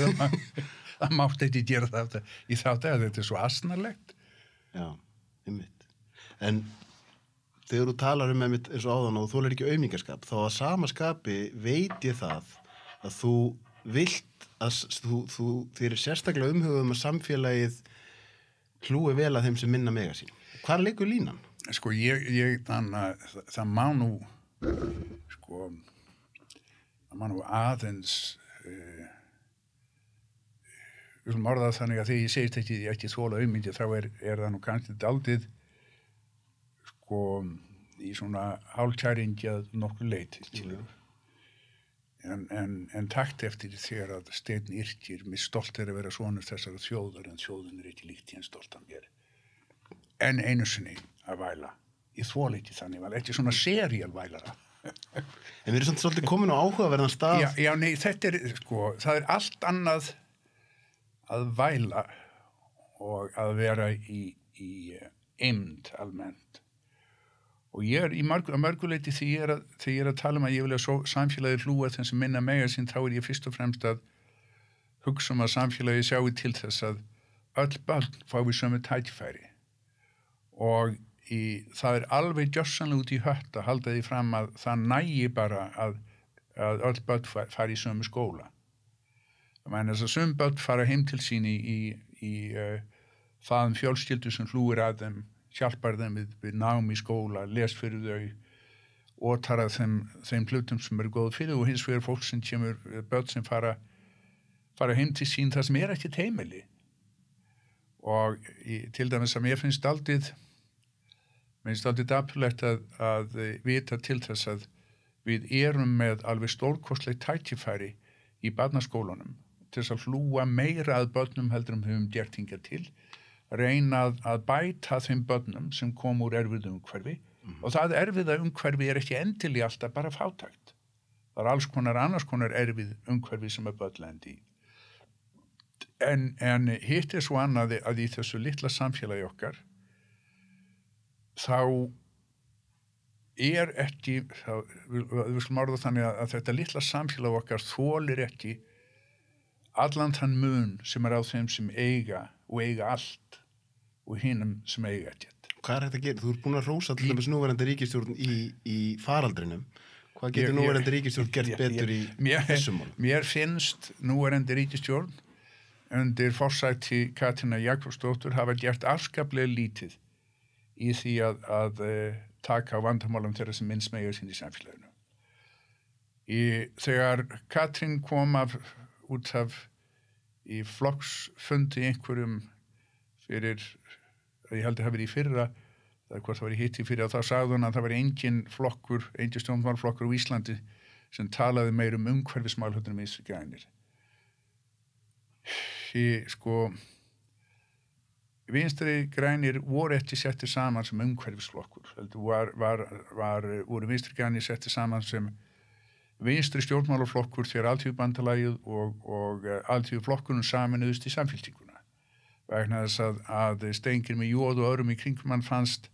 *laughs* það mátti ekki gera það í þá dag þetta er svo asnarlegt já, einmitt en þegar þú talar um einmitt eins og áðan og þú er ekki auðmingarskap þá að samaskapi veit ég það að þú vilt að þú, þú, þér er sérstaklega umhugum að samfélagið hlúi vel að þeim sem minna mega sín hvað leikur línan? sko ég, ég þannig að það má nú sko að mann og aðeins uh, eh, um orðað þannig að þegar ég segist ekki ég ekki þóla auðmyndi þá er, er það nú kannski daldið sko í svona hálkæringjað nokkuð leit mm. en, en, en takt eftir þegar að stein yrkir mér stolt er að vera svonur þessara þjóðar en þjóðun er ekki líkt ég en stolt að mér en einu sinni að vaila ég þóla ekki þannig val, ekki svona serial vailara En við erum svolítið komin á áhugaverðan stað. Já, já, nei, þetta er, sko, það er allt annað að væla og að vera í, í emnd eh, almennt. Og ég er í mörg, mörguleiti því ég, að, því ég er að tala um að ég vilja svo, samfélagi hlúa þess að minna mega sín, þá er ég fyrst og fremst að hugsa um að samfélagi sjáu til þess að öll börn fái sömu tækfæri og í, það er alveg djössanlega út í hött að halda því fram að það nægi bara að, að öll börn far, fari í sömu skóla þannig að sömu börn fara heim til sín í, í, í uh, eh, þaðum fjölskyldu sem hlúir að þeim hjálpar þeim við, við nám í skóla lest fyrir þau og tarað þeim, þeim hlutum sem eru góð fyrir og hins fyrir fólk sem kemur eh, börn sem fara, fara heim til sín það sem er ekkert heimili og til dæmis að mér finnst aldrei minnst aldrei dapurlegt að, að vita til þess að við erum með alveg stórkostleg tættifæri í barnaskólanum til þess að hlúa meira að börnum heldur um höfum djertinga til reyna að bæta þeim börnum sem kom úr erfiðu umhverfi mm -hmm. og það erfiða umhverfi er ekki endil í alltaf bara fátækt það er alls konar annars konar erfið umhverfi sem er börnlendi en, en hitt er svo annaði að í þessu litla samfélagi okkar þá er ekki þá, við, við skulum orða þannig að, að þetta litla samfélag okkar þólir ekki allan þann mun sem er á þeim sem eiga og eiga allt og hinnum sem eiga ekkert Hvað er þetta að gera? Þú ert búin að rosa alltaf þessu núverðandi ríkistjórn í, í faraldrinum Hvað getur núverðandi ríkistjórn gert ég, betur ég, í mér, þessum mál? Mér finnst núverðandi ríkistjórn undir fórsætti Katina Jakobsdóttur hafa gert afskaplega lítið í því að, að eh, taka á vandamálum þeirra sem minnst meður sín í samfélaginu. Í, þegar Katrín kom af, út af í flokksfundi einhverjum fyrir, ég held að það verið í fyrra, það er hvort það verið hitti fyrir, þá sagði hún að það verið engin flokkur, engin stjórnmálflokkur úr Íslandi sem talaði meirum um hverfið smálhundunum í þessu gænir. Því, sko, vinstri grænir voru ekki settið saman sem umhverfisflokkur var, var, var, voru vinstri grænir settið saman sem vinstri stjórnmálaflokkur þegar alltíðubandalagið og, og eh, alltíðuflokkunum saminuðust í samféltinguna vegna þess að, að stengir með jóð og örum í kringum hann fannst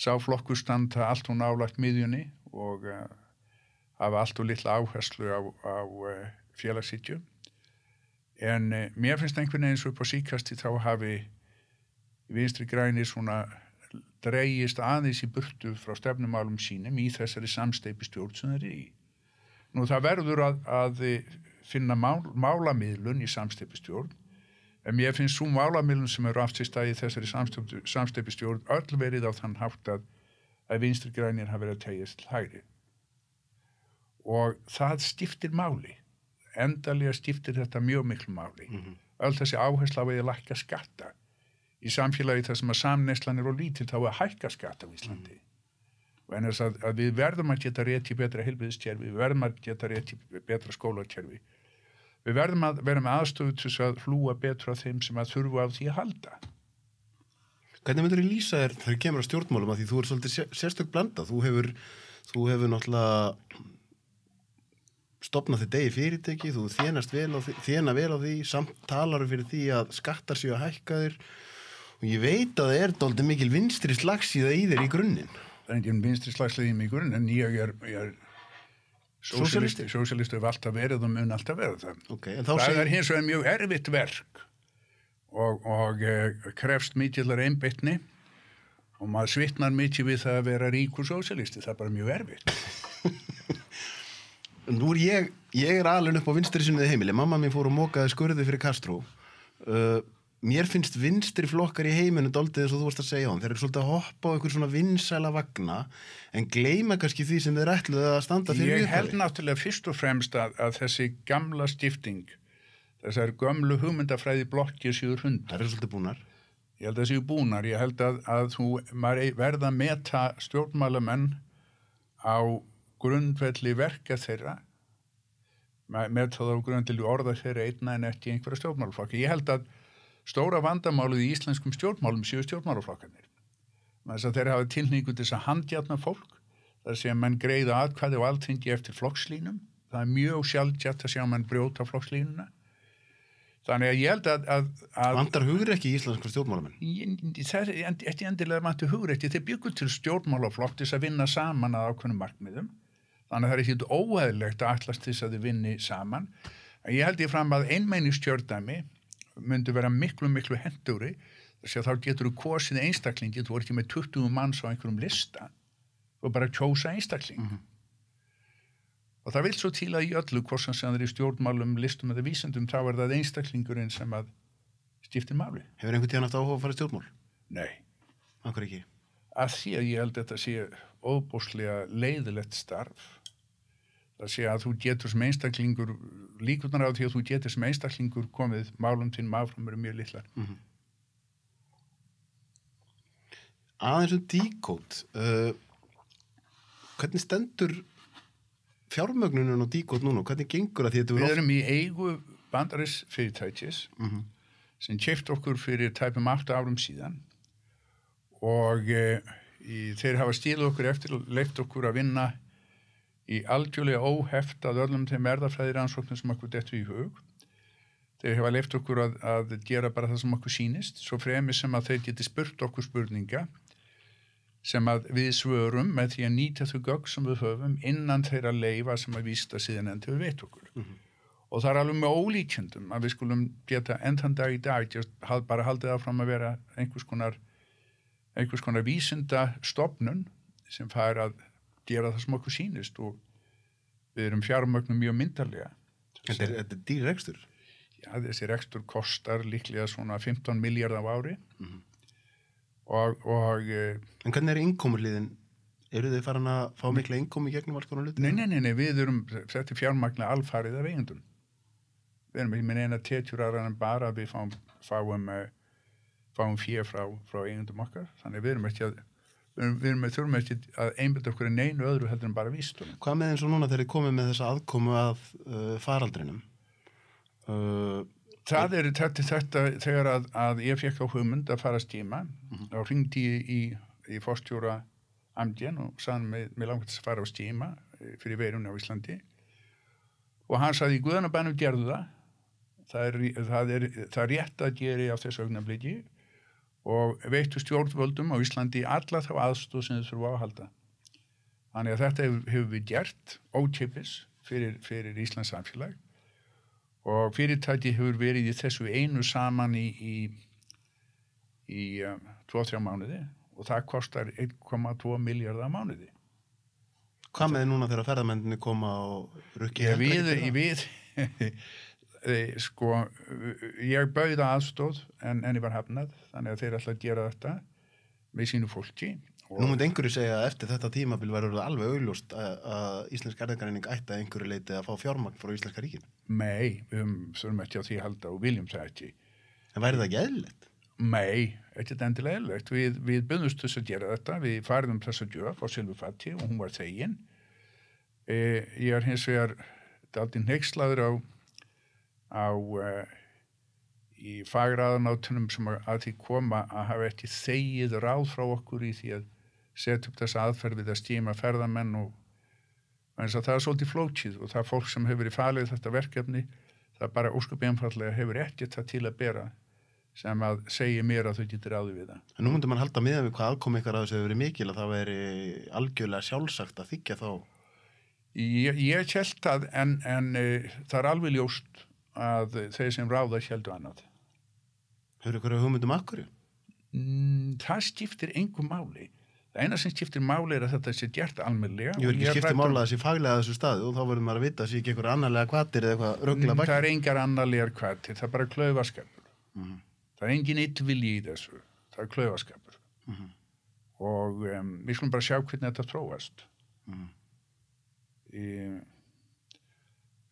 sáflokkur standa allt hún álagt miðjunni og uh, hafa allt og litla áherslu á, á uh, eh, félagsítju en uh, mér finnst einhvern veginn eins og upp á síkasti þá hafi vinstri grænir svona dreyjist aðeins í burtu frá stefnumálum sínum í þessari samsteipi stjórn sem þeir eru í. Nú það verður að, að finna mál, málamiðlun í samsteipi stjórn en ég finnst svo málamiðlun sem eru aftist að í þessari samsteipi stjórn öll verið á þann hátt að, að vinstri grænir hafa verið að tegjast til hægri. Og það stiftir máli, endalega stiftir þetta mjög miklu máli. Mm -hmm. Öll þessi áhersla á að ég lakka skatta í samfélagi þar sem að samneslan er og lítið þá að hækka skatt á Íslandi. Mm. En þess að, að við verðum að geta rétt í betra helbiðstjærfi, við verðum að geta rétt í betra skólatjærfi, við verðum að vera með aðstöðu til að hlúa betra þeim sem að þurfu á því að halda. Hvernig myndur þið lýsa þér þegar þið kemur að stjórnmálum að því þú er svolítið sérstök blanda, þú hefur, þú hefur náttúrulega stopnað þið degi fyrirteki, þú þénast vel á því, þéna vel á því, samtalar fyrir því að skattar séu að hækka þér, og ég veit að það er doldið mikil vinstri slagsíða í þér í grunninn það er ekki vinstri slagsíða í mig í grunninn en ég er, er sósialisti sósialisti hefur alltaf verið og mun alltaf verið það okay, það segir... er hins vegar mjög erfitt verk og, og eh, krefst mikillar einbitni og maður svitnar mikið við það að vera ríkur sósialisti það er bara mjög erfitt *laughs* Nú er ég ég er alveg upp á vinstri sinniði heimileg mamma mér fór og mókaði skurði fyrir Kastró uh, mér finnst vinstri flokkar í heiminu doldið þess að þú vorst að segja á hann þeir eru svolítið að hoppa á einhver svona vinsæla vagna en gleima kannski því sem þeir ætluðu að standa fyrir ég held náttúrulega fyrst og fremst að, að þessi gamla stifting þessar gamlu hugmyndafræði blokkið séur hund það eru svolítið búnar ég held að það séu búnar ég held að, að þú verða að meta stjórnmálamenn á grundvelli verka þeirra meta það á grundvelli orða þeirra einna en eftir einhverja stjórnmálflokki ég held að stóra vandamálið í íslenskum stjórnmálum séu stjórnmáluflokkanir. Þess að þeir hafa tilningu til þess að handjátna fólk, þar sem mann greiða atkvæði og alltingi eftir flokkslínum. Það er mjög sjálfjætt að sjá mann brjóta flokkslínuna. Þannig að ég held að... að, að Vandar hugur ekki í íslenskum stjórnmálum? Það er ekki endilega vantu hugur ekki. Þeir byggur til stjórnmálaflokk til að vinna saman að ákveðnum markmiðum. Þannig að það er ekkit óæðilegt að allast þess að þið vinni saman. Ég held ég fram að einmenni stjórnami myndi vera miklu, miklu henduri þess að þá getur þú kosið einstaklingi þú er ekki með 20 manns á einhverjum lista þú er bara að kjósa einstakling mm -hmm. og það vil svo til að í öllu hvorsan sem það er í stjórnmálum listum eða vísendum þá er það einstaklingurinn sem að stiftir máli Hefur einhvern tíðan haft áhuga að fara í stjórnmál? Nei Akkur ekki? Að því að ég held að þetta sé óbúslega leiðilegt starf það sé að þú getur sem einstaklingur líkunar á því að þú getur sem einstaklingur komið málum til máfram eru mjög litlar mm -hmm. Aðeins um díkótt uh, hvernig stendur fjármögnunum á díkótt núna og hvernig gengur að því þetta Við erum í eigu bandaris fyrirtækis mm -hmm. sem kæft okkur fyrir tæpum 8 árum síðan og uh, í, þeir hafa stílu okkur eftir og leitt okkur að vinna í algjörlega óheft að öllum þeim erðafræðir ansóknum sem okkur dettu í hug. Þeir hefa leift okkur að, að gera bara það sem okkur sínist, svo fremi sem að þeir geti spurt okkur spurninga sem að við svörum með því að nýta þau gögg sem við höfum innan þeirra leifa sem að vísta síðan enn þau veit okkur. Mm -hmm. Og það er alveg með ólíkjöndum að við skulum geta enn þann dag í dag, bara haldið áfram að vera einhvers konar, einhvers konar vísinda stopnun sem fær að gera það sem okkur sínist og við erum fjármögnum mjög myndarlega Þetta er, er dýr rekstur? Já, þessi rekstur kostar líklega svona 15 miljard á ári mm -hmm. og, og eh, En hvernig er innkomurliðin? Eru þið farin að fá mikla innkomi gegnum alls konar luti? Nei, nei, nei, nei, við erum þetta fjármagna alfarið af eigendum Við erum, ég minn eina tétjúrarar en bara við fáum fáum, eh, fáum, fáum fyrir frá, frá eigendum okkar, þannig við erum ekki að Um, við erum með þurfum ekki að einbjönd okkur en einu öðru heldur en bara vístunum. Hvað með eins og núna þegar þið komum með þessa aðkomu að uh, faraldrinum? Uh, Það er þetta, þetta þegar að, að ég fekk á hugmynd að fara að stíma uh mhm. -huh. og ringdi ég í, í fórstjóra Amdjen og saði mig, mig langt að fara að stíma eh, fyrir verjunni á Íslandi og hann saði, Guðan og Bænum gerðu það það er, það er, það er rétt að gera á þessu augnablíki og veittu stjórnvöldum á Íslandi alla þá aðstóð sem þeir þurfa að halda. Þannig að þetta hefur við gert ókipis fyrir, fyrir Íslands samfélag og fyrirtæti hefur verið í þessu einu saman í, í, í um, 2-3 mánuði og það kostar 1,2 miljardar mánuði. Hvað með því núna þegar ferðarmendinni koma og rukki? Ég við þeir, sko, ég bauða aðstóð en enni var hafnað þannig að þeir alltaf gera þetta með sínu fólki Nú múnt einhverju segja að eftir þetta tímabil verður það alveg auðlust að Íslensk erðingarinning ætti að einhverju leiti að fá fjármagn frá Íslenska ríkinu Nei, um, svo erum við ekki á því að halda og viljum það ekki En væri það ekki eðlert? Nei, ekkert endilega eðlert Við, við byrjumst þess að gera þetta við farðum þess að gjöf á Silvufatti og hún var þegin e, Ég er hins vegar aldrei neykslaður á á eh, í fagraðanátunum sem að því koma að hafa ekki þegið ráð frá okkur í því að setja upp þessa aðferð við að stíma ferðamenn og eins að það er svolítið flókið og það er fólk sem hefur í falið þetta verkefni það bara ósköpið einfallega hefur ekkert það til að bera sem að segja mér að þau getur áði við það. En nú myndur mann halda miðan við hvað aðkomi ykkar að þessu hefur verið mikil að það veri algjörlega sjálfsagt að þykja þá. Ég, ég held að en, en e, það er alveg ljóst að þeir sem ráða heldu annað Hefur ykkur að hugmyndum akkur? Mm, það skiptir engum máli það eina sem skiptir máli er að þetta sé gert almeinlega Jú er ekki skiptir máli að það sé faglega þessu stað og þá verður maður að vita að það sé ekki einhver annarlega kvartir eða eitthvað röggla mm, bakk Það er engar annarlegar kvartir, það er bara klöfaskapur mm. það er engin eitt vilji í þessu það er klöfaskapur mm. og um, við skulum bara sjá hvernig þetta tróast mhm. í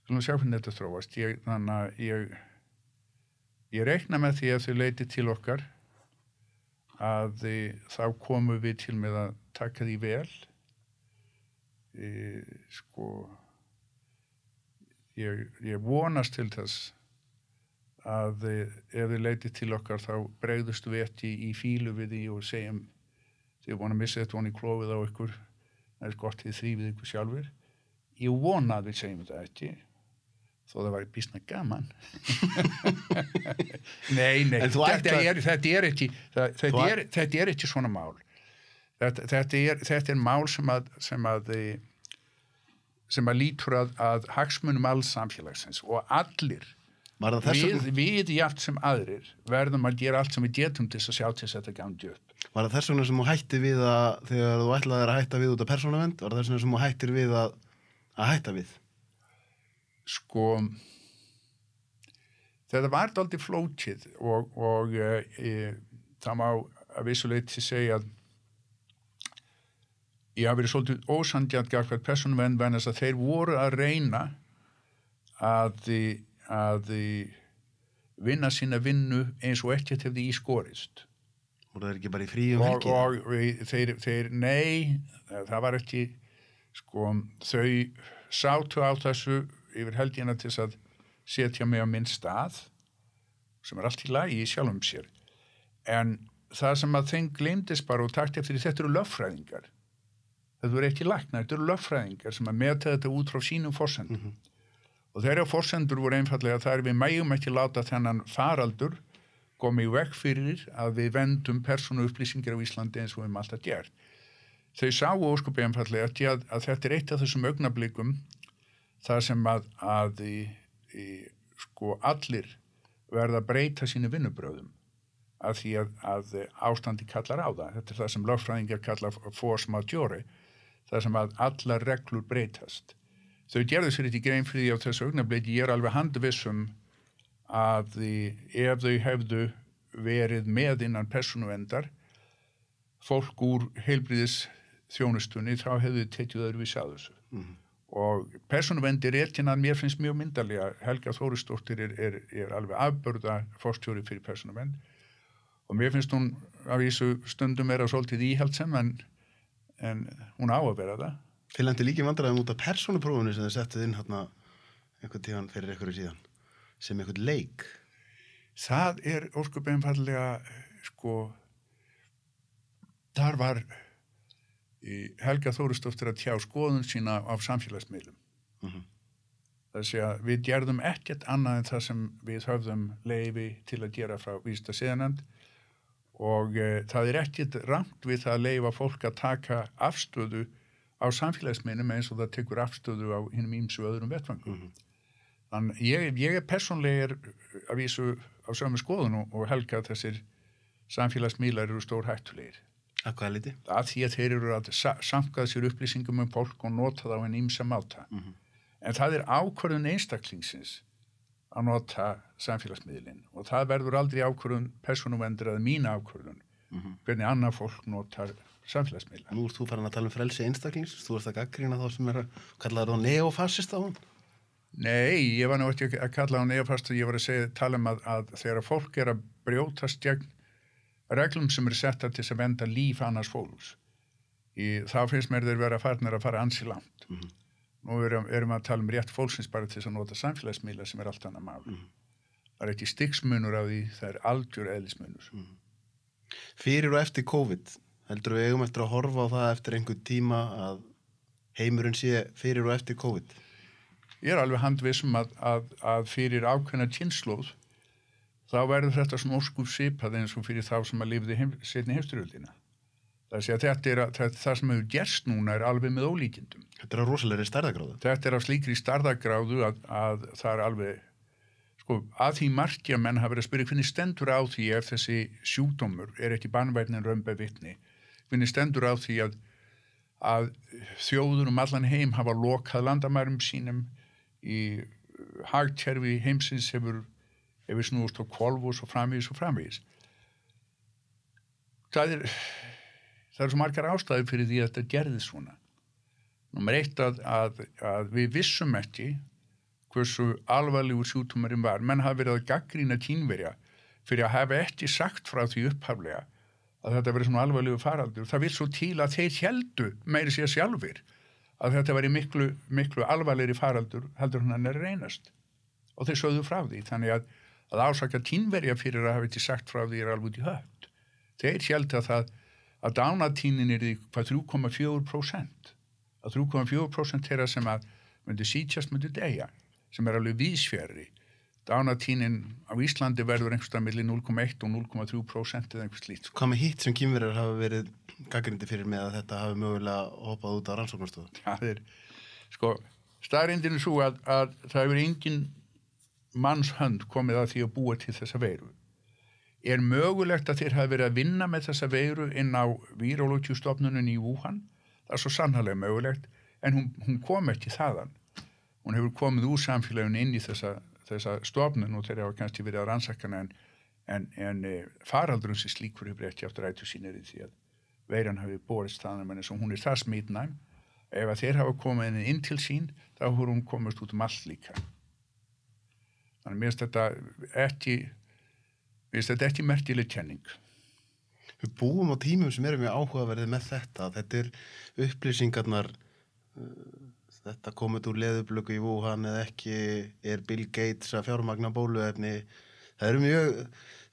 við erum að sjá hvernig þetta þróast ég, þannig að ég ég reikna með því að þau leiti til okkar að þi, þá komum við til með að taka því vel e, sko ég, ég vonast til þess að þi, ef þið leiti til okkar þá bregðust við eftir í, í fílu við því og segjum þið vonum að missa þetta voni klófið á ykkur það er gott því þrýfið ykkur sjálfur ég vona að við segjum þetta eftir þó það var í bísna gaman *laughs* Nei, nei þetta er, þetta er ekki það, þetta, er, þetta er ekki svona mál þetta, þetta er, er mál sem að sem að, eh, sem að lítur að, að hagsmunum alls samfélagsins og allir við, við í allt sem aðrir verðum að gera allt sem við getum til að sjá til þess að þetta gangi upp Var það þess vegna sem þú hætti við að þegar þú ætlaði að hætta við út af persónavend var það þess vegna sem þú hættir við að, að hætta við sko þetta var aldrei flótið og, og e, það má að vissuleiti segja að ég hafi verið svolítið ósandjant garkvært personvenn vennast að þeir voru að reyna að þið að vinna sína vinnu eins og ekkert hefði ískorist og það er ekki bara í fríum og, og eh, þeir, þeir, nei það var ekki sko, þau sátu á þessu yfir helgina til að setja mig á minn stað sem er allt í lagi í sjálfum sér en það sem að þeim gleymdist bara og takt eftir þetta eru löffræðingar þetta eru ekki lagnar, þetta eru löffræðingar sem að meta þetta út frá sínum fórsendur mm -hmm. og þeirra fórsendur voru einfallega það er við mægum ekki láta þennan faraldur komið vekk fyrir að við vendum persónu upplýsingar á Íslandi eins og við erum alltaf gert þau sáu óskupið einfallega að, að þetta er eitt af þessum augnablikum þar sem að, að í, í, sko allir verða að breyta sínu vinnubröðum að því að, að ástandi kallar á það. Þetta er það sem lögfræðingar kallar force majeure, þar sem að allar reglur breytast. Þau gerðu sér eitthvað grein fyrir því á þessu augnabliki, ég er alveg handvissum að því, ef þau hefðu verið með innan personuvendar, fólk úr heilbriðis þjónustunni, þá hefðu þau tekið öðru við sáðu þessu. Mm -hmm og personvendir er kynnan hérna, mér finnst mjög myndarlega Helga Þóristóttir er, er, er alveg afbörða fórstjóri fyrir personvend og mér finnst hún af þessu stundum vera svolítið íhaldsem en, en hún á að vera það Þeir lendi líki vandræðum út af personuprófunu sem þeir settið inn hérna einhvern tíðan fyrir einhverju síðan sem einhvern leik Það er óskupið einfallega sko þar var Helga Þóristóttir að tjá skoðun sína af samfélagsmiðlum mm -hmm. þess að við gerðum ekkert annað en það sem við höfðum leiði til að gera frá Vísta síðanand og e, það er ekkert ramt við það að leiða fólk að taka afstöðu á samfélagsmiðlum eins og það tekur afstöðu á hinnum ímsu öðrum vettfangum mm -hmm. Þannig ég, ég er personlegar að vísu á sömu skoðun og, og Helga þessir samfélagsmiðlar eru stór hættulegir Að hvaða liti? Að því að þeir eru að sa samkað sér upplýsingum um fólk og nota það á einn ímsa máta. Mm -hmm. En það er ákvarðun einstaklingsins að nota samfélagsmiðlinn og það verður aldrei ákvarðun personuvendur að mín ákvarðun mm -hmm. hvernig annað fólk notar samfélagsmiðla. Nú ert þú farin að tala um frelsi einstaklings, þú ert að gaggrýna þá sem er að kalla það neofascist á hún? Nei, ég var náttúrulega ekki að kalla það neofascist, ég var að segja, tala um að, að þegar fólk er að brjótast gegn reglum sem eru setta til að venda líf annars fólks í, þá finnst mér þeir vera farnar að fara ansi langt mm -hmm. nú erum, erum að tala um rétt fólksins bara til að nota samfélagsmiðla sem er allt annað máli mm -hmm. það er ekki styggsmunur af því það er aldjur eðlismunur mm -hmm. Fyrir og eftir COVID heldur við eigum eftir að horfa á það eftir einhver tíma að heimurinn sé fyrir og eftir COVID Ég er alveg handvisum að, að, að fyrir ákveðna kynnslóð þá verður þetta svona óskup sípað eins og fyrir þá sem að lifði heim, setni heimsturöldina. Það, að, það, það sem hefur gerst núna er alveg með ólíkindum. Þetta er á rosalegri starðagráðu. Þetta er á slíkri starðagráðu að, að það er alveg, sko, að því margja menn hafa verið að spyrja hvernig stendur á því ef þessi sjúdómur er ekki banvætnin römba vittni, hvernig stendur á því að, að þjóður um allan heim hafa lokað landamærum sínum í hagterfi heimsins hefur yfir snúst og kvolvus og framvís og framvís það er það er svo margar ástæði fyrir því að þetta gerði svona nummer eitt að, að, að við vissum ekki hversu alvarlegur sjútumarinn var menn hafi verið að gaggrína kínverja fyrir að hafa ekki sagt frá því upphaflega að þetta verið svona alvarlegur faraldur það vil svo til að þeir heldu meiri sér sjálfur að þetta verið miklu, miklu alvarlegri faraldur heldur hann að reynast og þeir sögðu frá því þannig að að ásaka tínverja fyrir að hafa þetta sagt frá því er alveg í höfn. Þeir held að það að dánatínin er því hvað 3,4% að 3,4% þeirra sem að myndi sítjast myndi degja sem er alveg vísfjörri dánatínin á Íslandi verður einhversta millir 0,1 og 0,3% eða einhvers lít. Hvað með hitt sem kýmverjar hafa verið gaggrindi fyrir með að þetta hafi mögulega hoppað út á rannsóknarstöðu? Það sko, er, sko, staðrindinu svo að, að það hefur enginn mannshönd komið að því að búa til þessa veiru. Er mögulegt að þér hafi verið að vinna með þessa veiru inn á virológiustofnunum í Wuhan? Það er svo sannlega mögulegt en hún, hún kom ekki þaðan. Hún hefur komið úr samfélagun inn í þessa, þessa stofnun og þeir hafa kannski verið að rannsakana en, en, en eh, faraldrun sem slíkur hefur ekki aftur ættu sínir í því að veiran hafi borist þaðan en hún er það smitnæm. Ef þeir hafa komið inn til sín þá voru hún komast út um allt líka þannig mér finnst þetta ekki mér finnst þetta ekki mertileg tjenning Við búum á tímum sem eru mjög áhugaverðið með þetta þetta er upplýsingarnar uh, þetta komið úr leðublöku í Wuhan eða ekki er Bill Gates að fjármagna bóluefni það eru mjög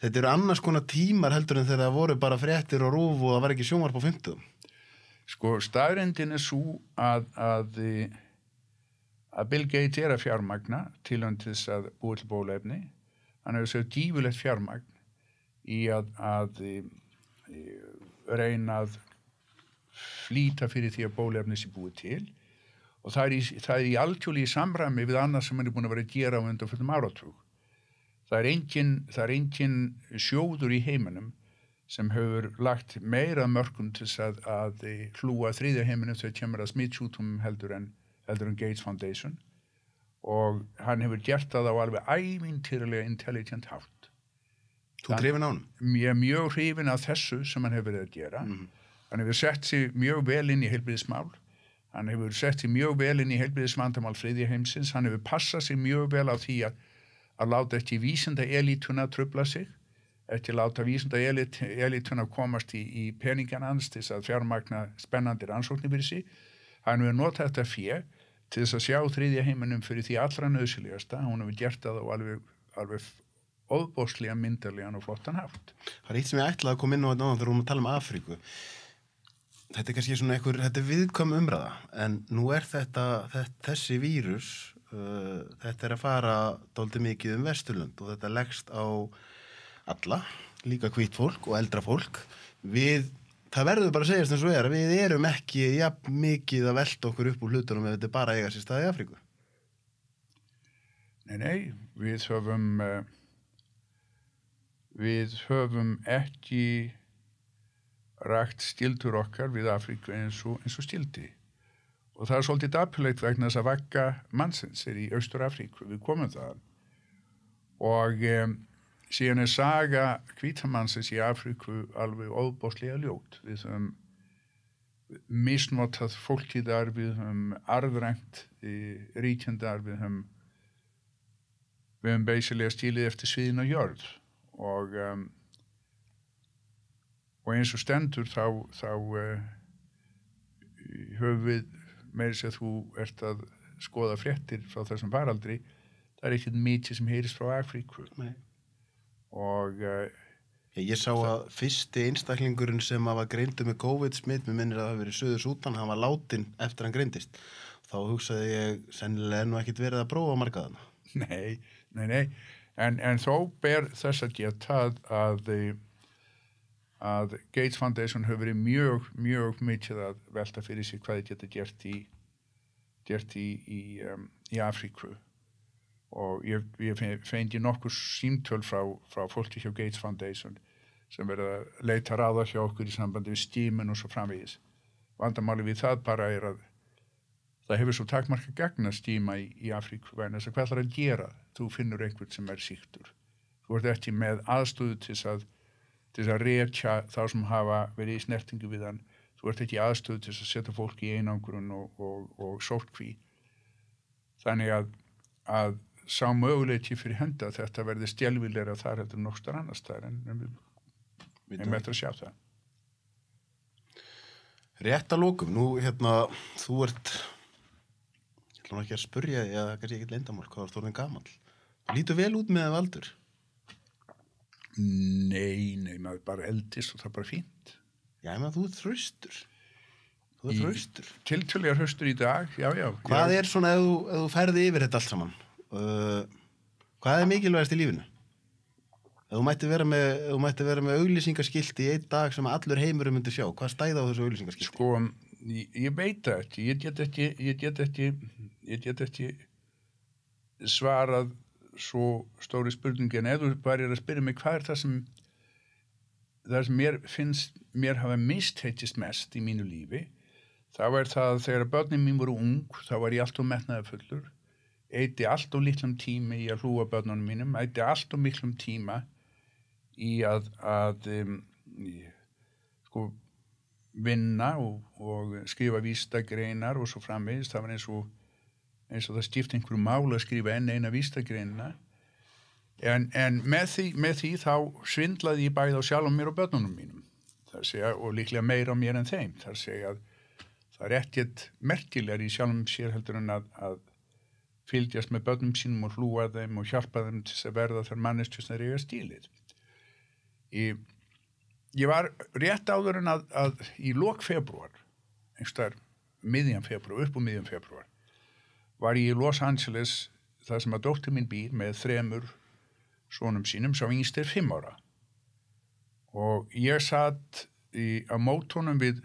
þetta eru annars konar tímar heldur en þegar það voru bara fréttir og rúf og það var ekki sjónvarp á fymtum Sko staðrendin er svo að að að Bill Gates er að fjármagna til hann til þess að búið til bólefni hann hefur svo dífulegt fjármagn í að, að í, í, reyna að flýta fyrir því að bólefni sé búið til og það er í, í alltjóli í samræmi við annað sem hann er búin að vera að gera á undan fullum áratúk það er engin, það er engin sjóður í heiminum sem hefur lagt meira mörgum til þess að, að hlúa þriðja heiminum þegar kemur að smittsjútumum heldur en heldur en Gates Foundation og hann hefur gert það á alveg ævintýrlega intelligent haft Þú hrifin á hann? Ég er mjög hrifin af þessu sem hann hefur verið að gera mm -hmm. hann hefur sett sér mjög vel inn í heilbyrðismál hann hefur sett sér mjög vel inn í heilbyrðisvandamál friði heimsins, hann hefur passað sér mjög vel á því að, að láta eftir vísenda elituna tröfla sig eftir láta vísenda elit, elituna komast í, í peningan hans til að fjármagna spennandi rannsóknir fyrir síg hann hefur notað þetta fér til þess að sjá þriðja heiminum fyrir því allra nöðsilegasta, hún hefur gert það á alveg, alveg ofbóslega myndarlegan og flottan haft. Það er eitt sem ég ætlaði að koma inn á þetta hérna þegar við erum að tala um Afríku þetta er kannski svona einhver, þetta er viðkvam umræða en nú er þetta, þetta þessi vírus uh, þetta er að fara doldi mikið um Vesturlund og þetta leggst á alla líka hvít fólk og eldra fólk við það verður bara að segja þess að við erum ekki ja, mikið að velta okkur upp úr hlutunum ef þetta er bara eiga sér stað í Afríku Nei, nei, við höfum uh, við höfum ekki rægt stildur okkar við Afríku eins og, eins og stildi og það er svolítið dapilegt vegna þess að vakka mannsins er í Östur Afríku, við komum það og um, síðan er saga kvítamannsins í Afriku alveg óbóstlega ljót við höfum misnotað fólkið þar við höfum arðrænt eh, ríkjandar við höfum við höfum bæsilega stílið eftir sviðin og jörð og um, og eins og stendur þá, þá uh, höfum við með þess að þú ert að skoða fréttir frá þessum faraldri það er ekkert mítið sem heyrist frá Afríku Nei og eh, Ég sá að fyrsti einstaklingurinn sem hafa greindu með COVID-smitt mér minnir að það hafi verið söður sútann, hann var látin eftir hann greindist. Þá hugsaði ég sennilega nú ekkit verið að prófa markaðana. Nei, nei, nei. En, en þó ber þess að geta að, að Gates Foundation hefur verið mjög, mjög mikið að velta fyrir sig hvað þið geta gert í, gert í, í, um, í Afríku og ég, ég fengi nokkur símtöl frá, frá fólki hjá Gates Foundation sem verða að leita ráða hjá okkur í sambandi við stímin og svo framvegis vandamáli við það bara er að það hefur svo takmarka gegna stíma í, í Afríku hvað er að gera? Þú finnur einhvern sem er síktur þú ert eftir með aðstöðu til að til að reyfja þá sem hafa verið í snertingu við hann þú ert ekki aðstöðu til að setja fólk í einangrun og, og, og sótkví þannig að, að sá möguleiki fyrir henda að þetta verði stjálfilegra þar heldur nokkstað annars þar en við möttum að sjá það Rétt að lókum, nú hérna þú ert ég ætlum ekki að spurja eða kannski ekki leindamál hvað er þorðin gaman lítu vel út með aldur Nei, nei, maður bara eldist og það er bara fínt Já, en þú er þraustur Þú er hraustur. Tiltölu er hraustur í dag, já, já. Hvað ég... er svona ef þú, ef þú færði yfir þetta allt saman? uh, hvað er mikilvægast í lífinu? Þú mætti vera með, með auglýsingaskilti í einn dag sem allur heimurum myndir sjá. Hvað stæði á þessu auglýsingaskilti? Sko, ég, ég veit það ekki. Ég get ekki, ég get ekki, ég get ekki svarað svo stóri spurningi en eða var ég að spyrja mig hvað er það sem það sem mér finnst, mér hafa misteitist mest í mínu lífi. Það var það þegar börnum mín voru ung, þá var ég allt og metnaði fullur eiti allt og litlum tími í að hlúa börnunum mínum, eiti allt og miklum tíma í að, að um, í, sko, vinna og, og skrifa výstagreinar og svo framvegist, það var eins og, eins og það stíft einhverju mála að skrifa enn eina výstagreinina en, en með, því, með því þá svindlaði ég bæði á sjálfum mér og börnunum mínum segja, og líklega meira á mér en þeim, þar segja að það er ekkert merkilegar í sjálfum sér heldur en að, að fylgjast með börnum sínum og hlúa þeim og hjálpa þeim til að verða þar mannestjus þegar ég er stílið. Ég, ég var rétt áður en að, að í lok februar, einhverstaðar miðjan februar, upp og miðjan februar, var ég í Los Angeles þar sem að dóttir mín býr með þremur svonum sínum sem yngstir fimm ára. Og ég satt í, að mót honum við,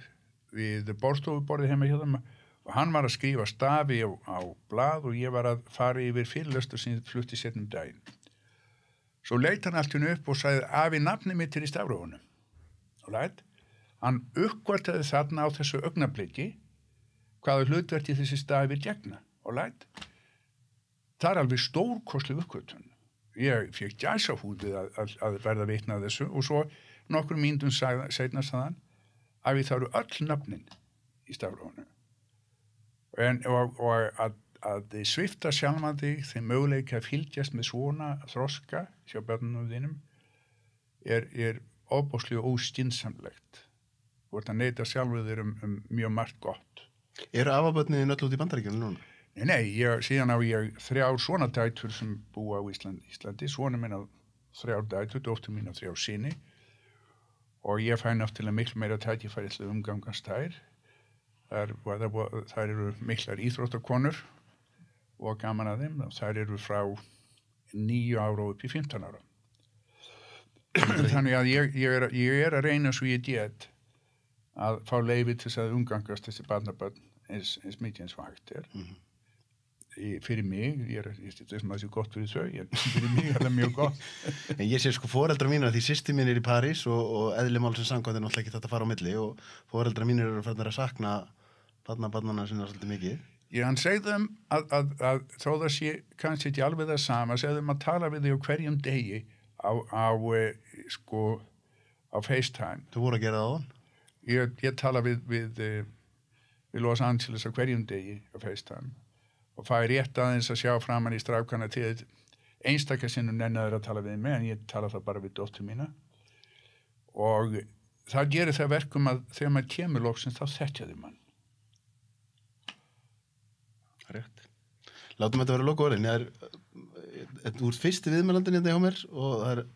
við borstofuborði heima hjá þeim að hann var að skrifa stafi á, á blad og ég var að fara yfir fyrirlöstu sem flutti sérnum daginn svo leitt hann allt hún upp og sagði afi nafni mitt er í stafróðunum og lætt hann uppkvartaði þarna á þessu ögnabliki hvaða hlutverti þessi stafi við gegna og lætt það er alveg stórkoslu uppkvötun ég fekk jæsa húd við að, að, að verða vitnað þessu og svo nokkur míndun sætnast þann að við þáru öll nafnin í stafróðunum en, og, og að, að þið svifta sjálfa þig þeim möguleika að fylgjast með svona þroska sjá börnunum þínum er, er óbúslega óstinsamlegt og þetta neyta sjálfu þér um, um mjög margt gott Er afabötniðin öll út í bandaríkjana núna? Nei, nei ég, síðan á ég þrjá svona dætur sem búa á Ísland, Íslandi svona minna þrjá dætur, dóttur mín á þrjá síni og ég fæ náttúrulega miklu meira tækifæri til umgangastær þar, þar eru miklar íþróttakonur og gaman að þeim þar eru frá nýju ára upp í 15 ára þannig að ég, ég, er, ég er að reyna svo ég get að fá leiði til þess að umgangast þessi barnaböld eins, eins mikið eins og hægt er mm -hmm fyrir mig, ég er sem að það séu gott fyrir þau, ég, *laughs* fyrir mig er það mjög gott *laughs* En ég sé sko foreldra mín að því sýsti mín er í París og, og eðli mál sem sangkvæmt er náttúrulega ekki þetta að fara á milli og foreldra mín eru að, að sakna badnabarnana sinna svolítið mikið Ég hann segðum að, að, að þó það sé kannski ekki alveg það sama segðum að tala við þau hverjum degi á, á eh, sko á FaceTime Þú voru að gera það á? Ég, ég tala við, við eh, við Los Angeles á hverjum degi á FaceTime og fæði rétt aðeins að sjá framann í strafkana til einstakarsinnum nennaður að tala við mig en ég tala það bara við dóttu mína og það gerir það verkum að þegar maður kemur lóksins þá setjaði mann Rétt Látum þetta vera lokuorðin ég er eh, eh, úr fyrsti viðmjölandin hérna hjá mér og það er eh,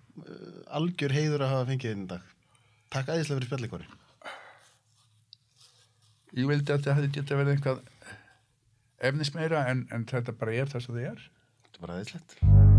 algjör heiður að hafa fengið einn dag Takk æðislega fyrir spjallikori Ég vildi að þetta hefði gett að vera einhvað efnismeira en, en þetta bara er það sem þið er Þetta er bara aðeinslegt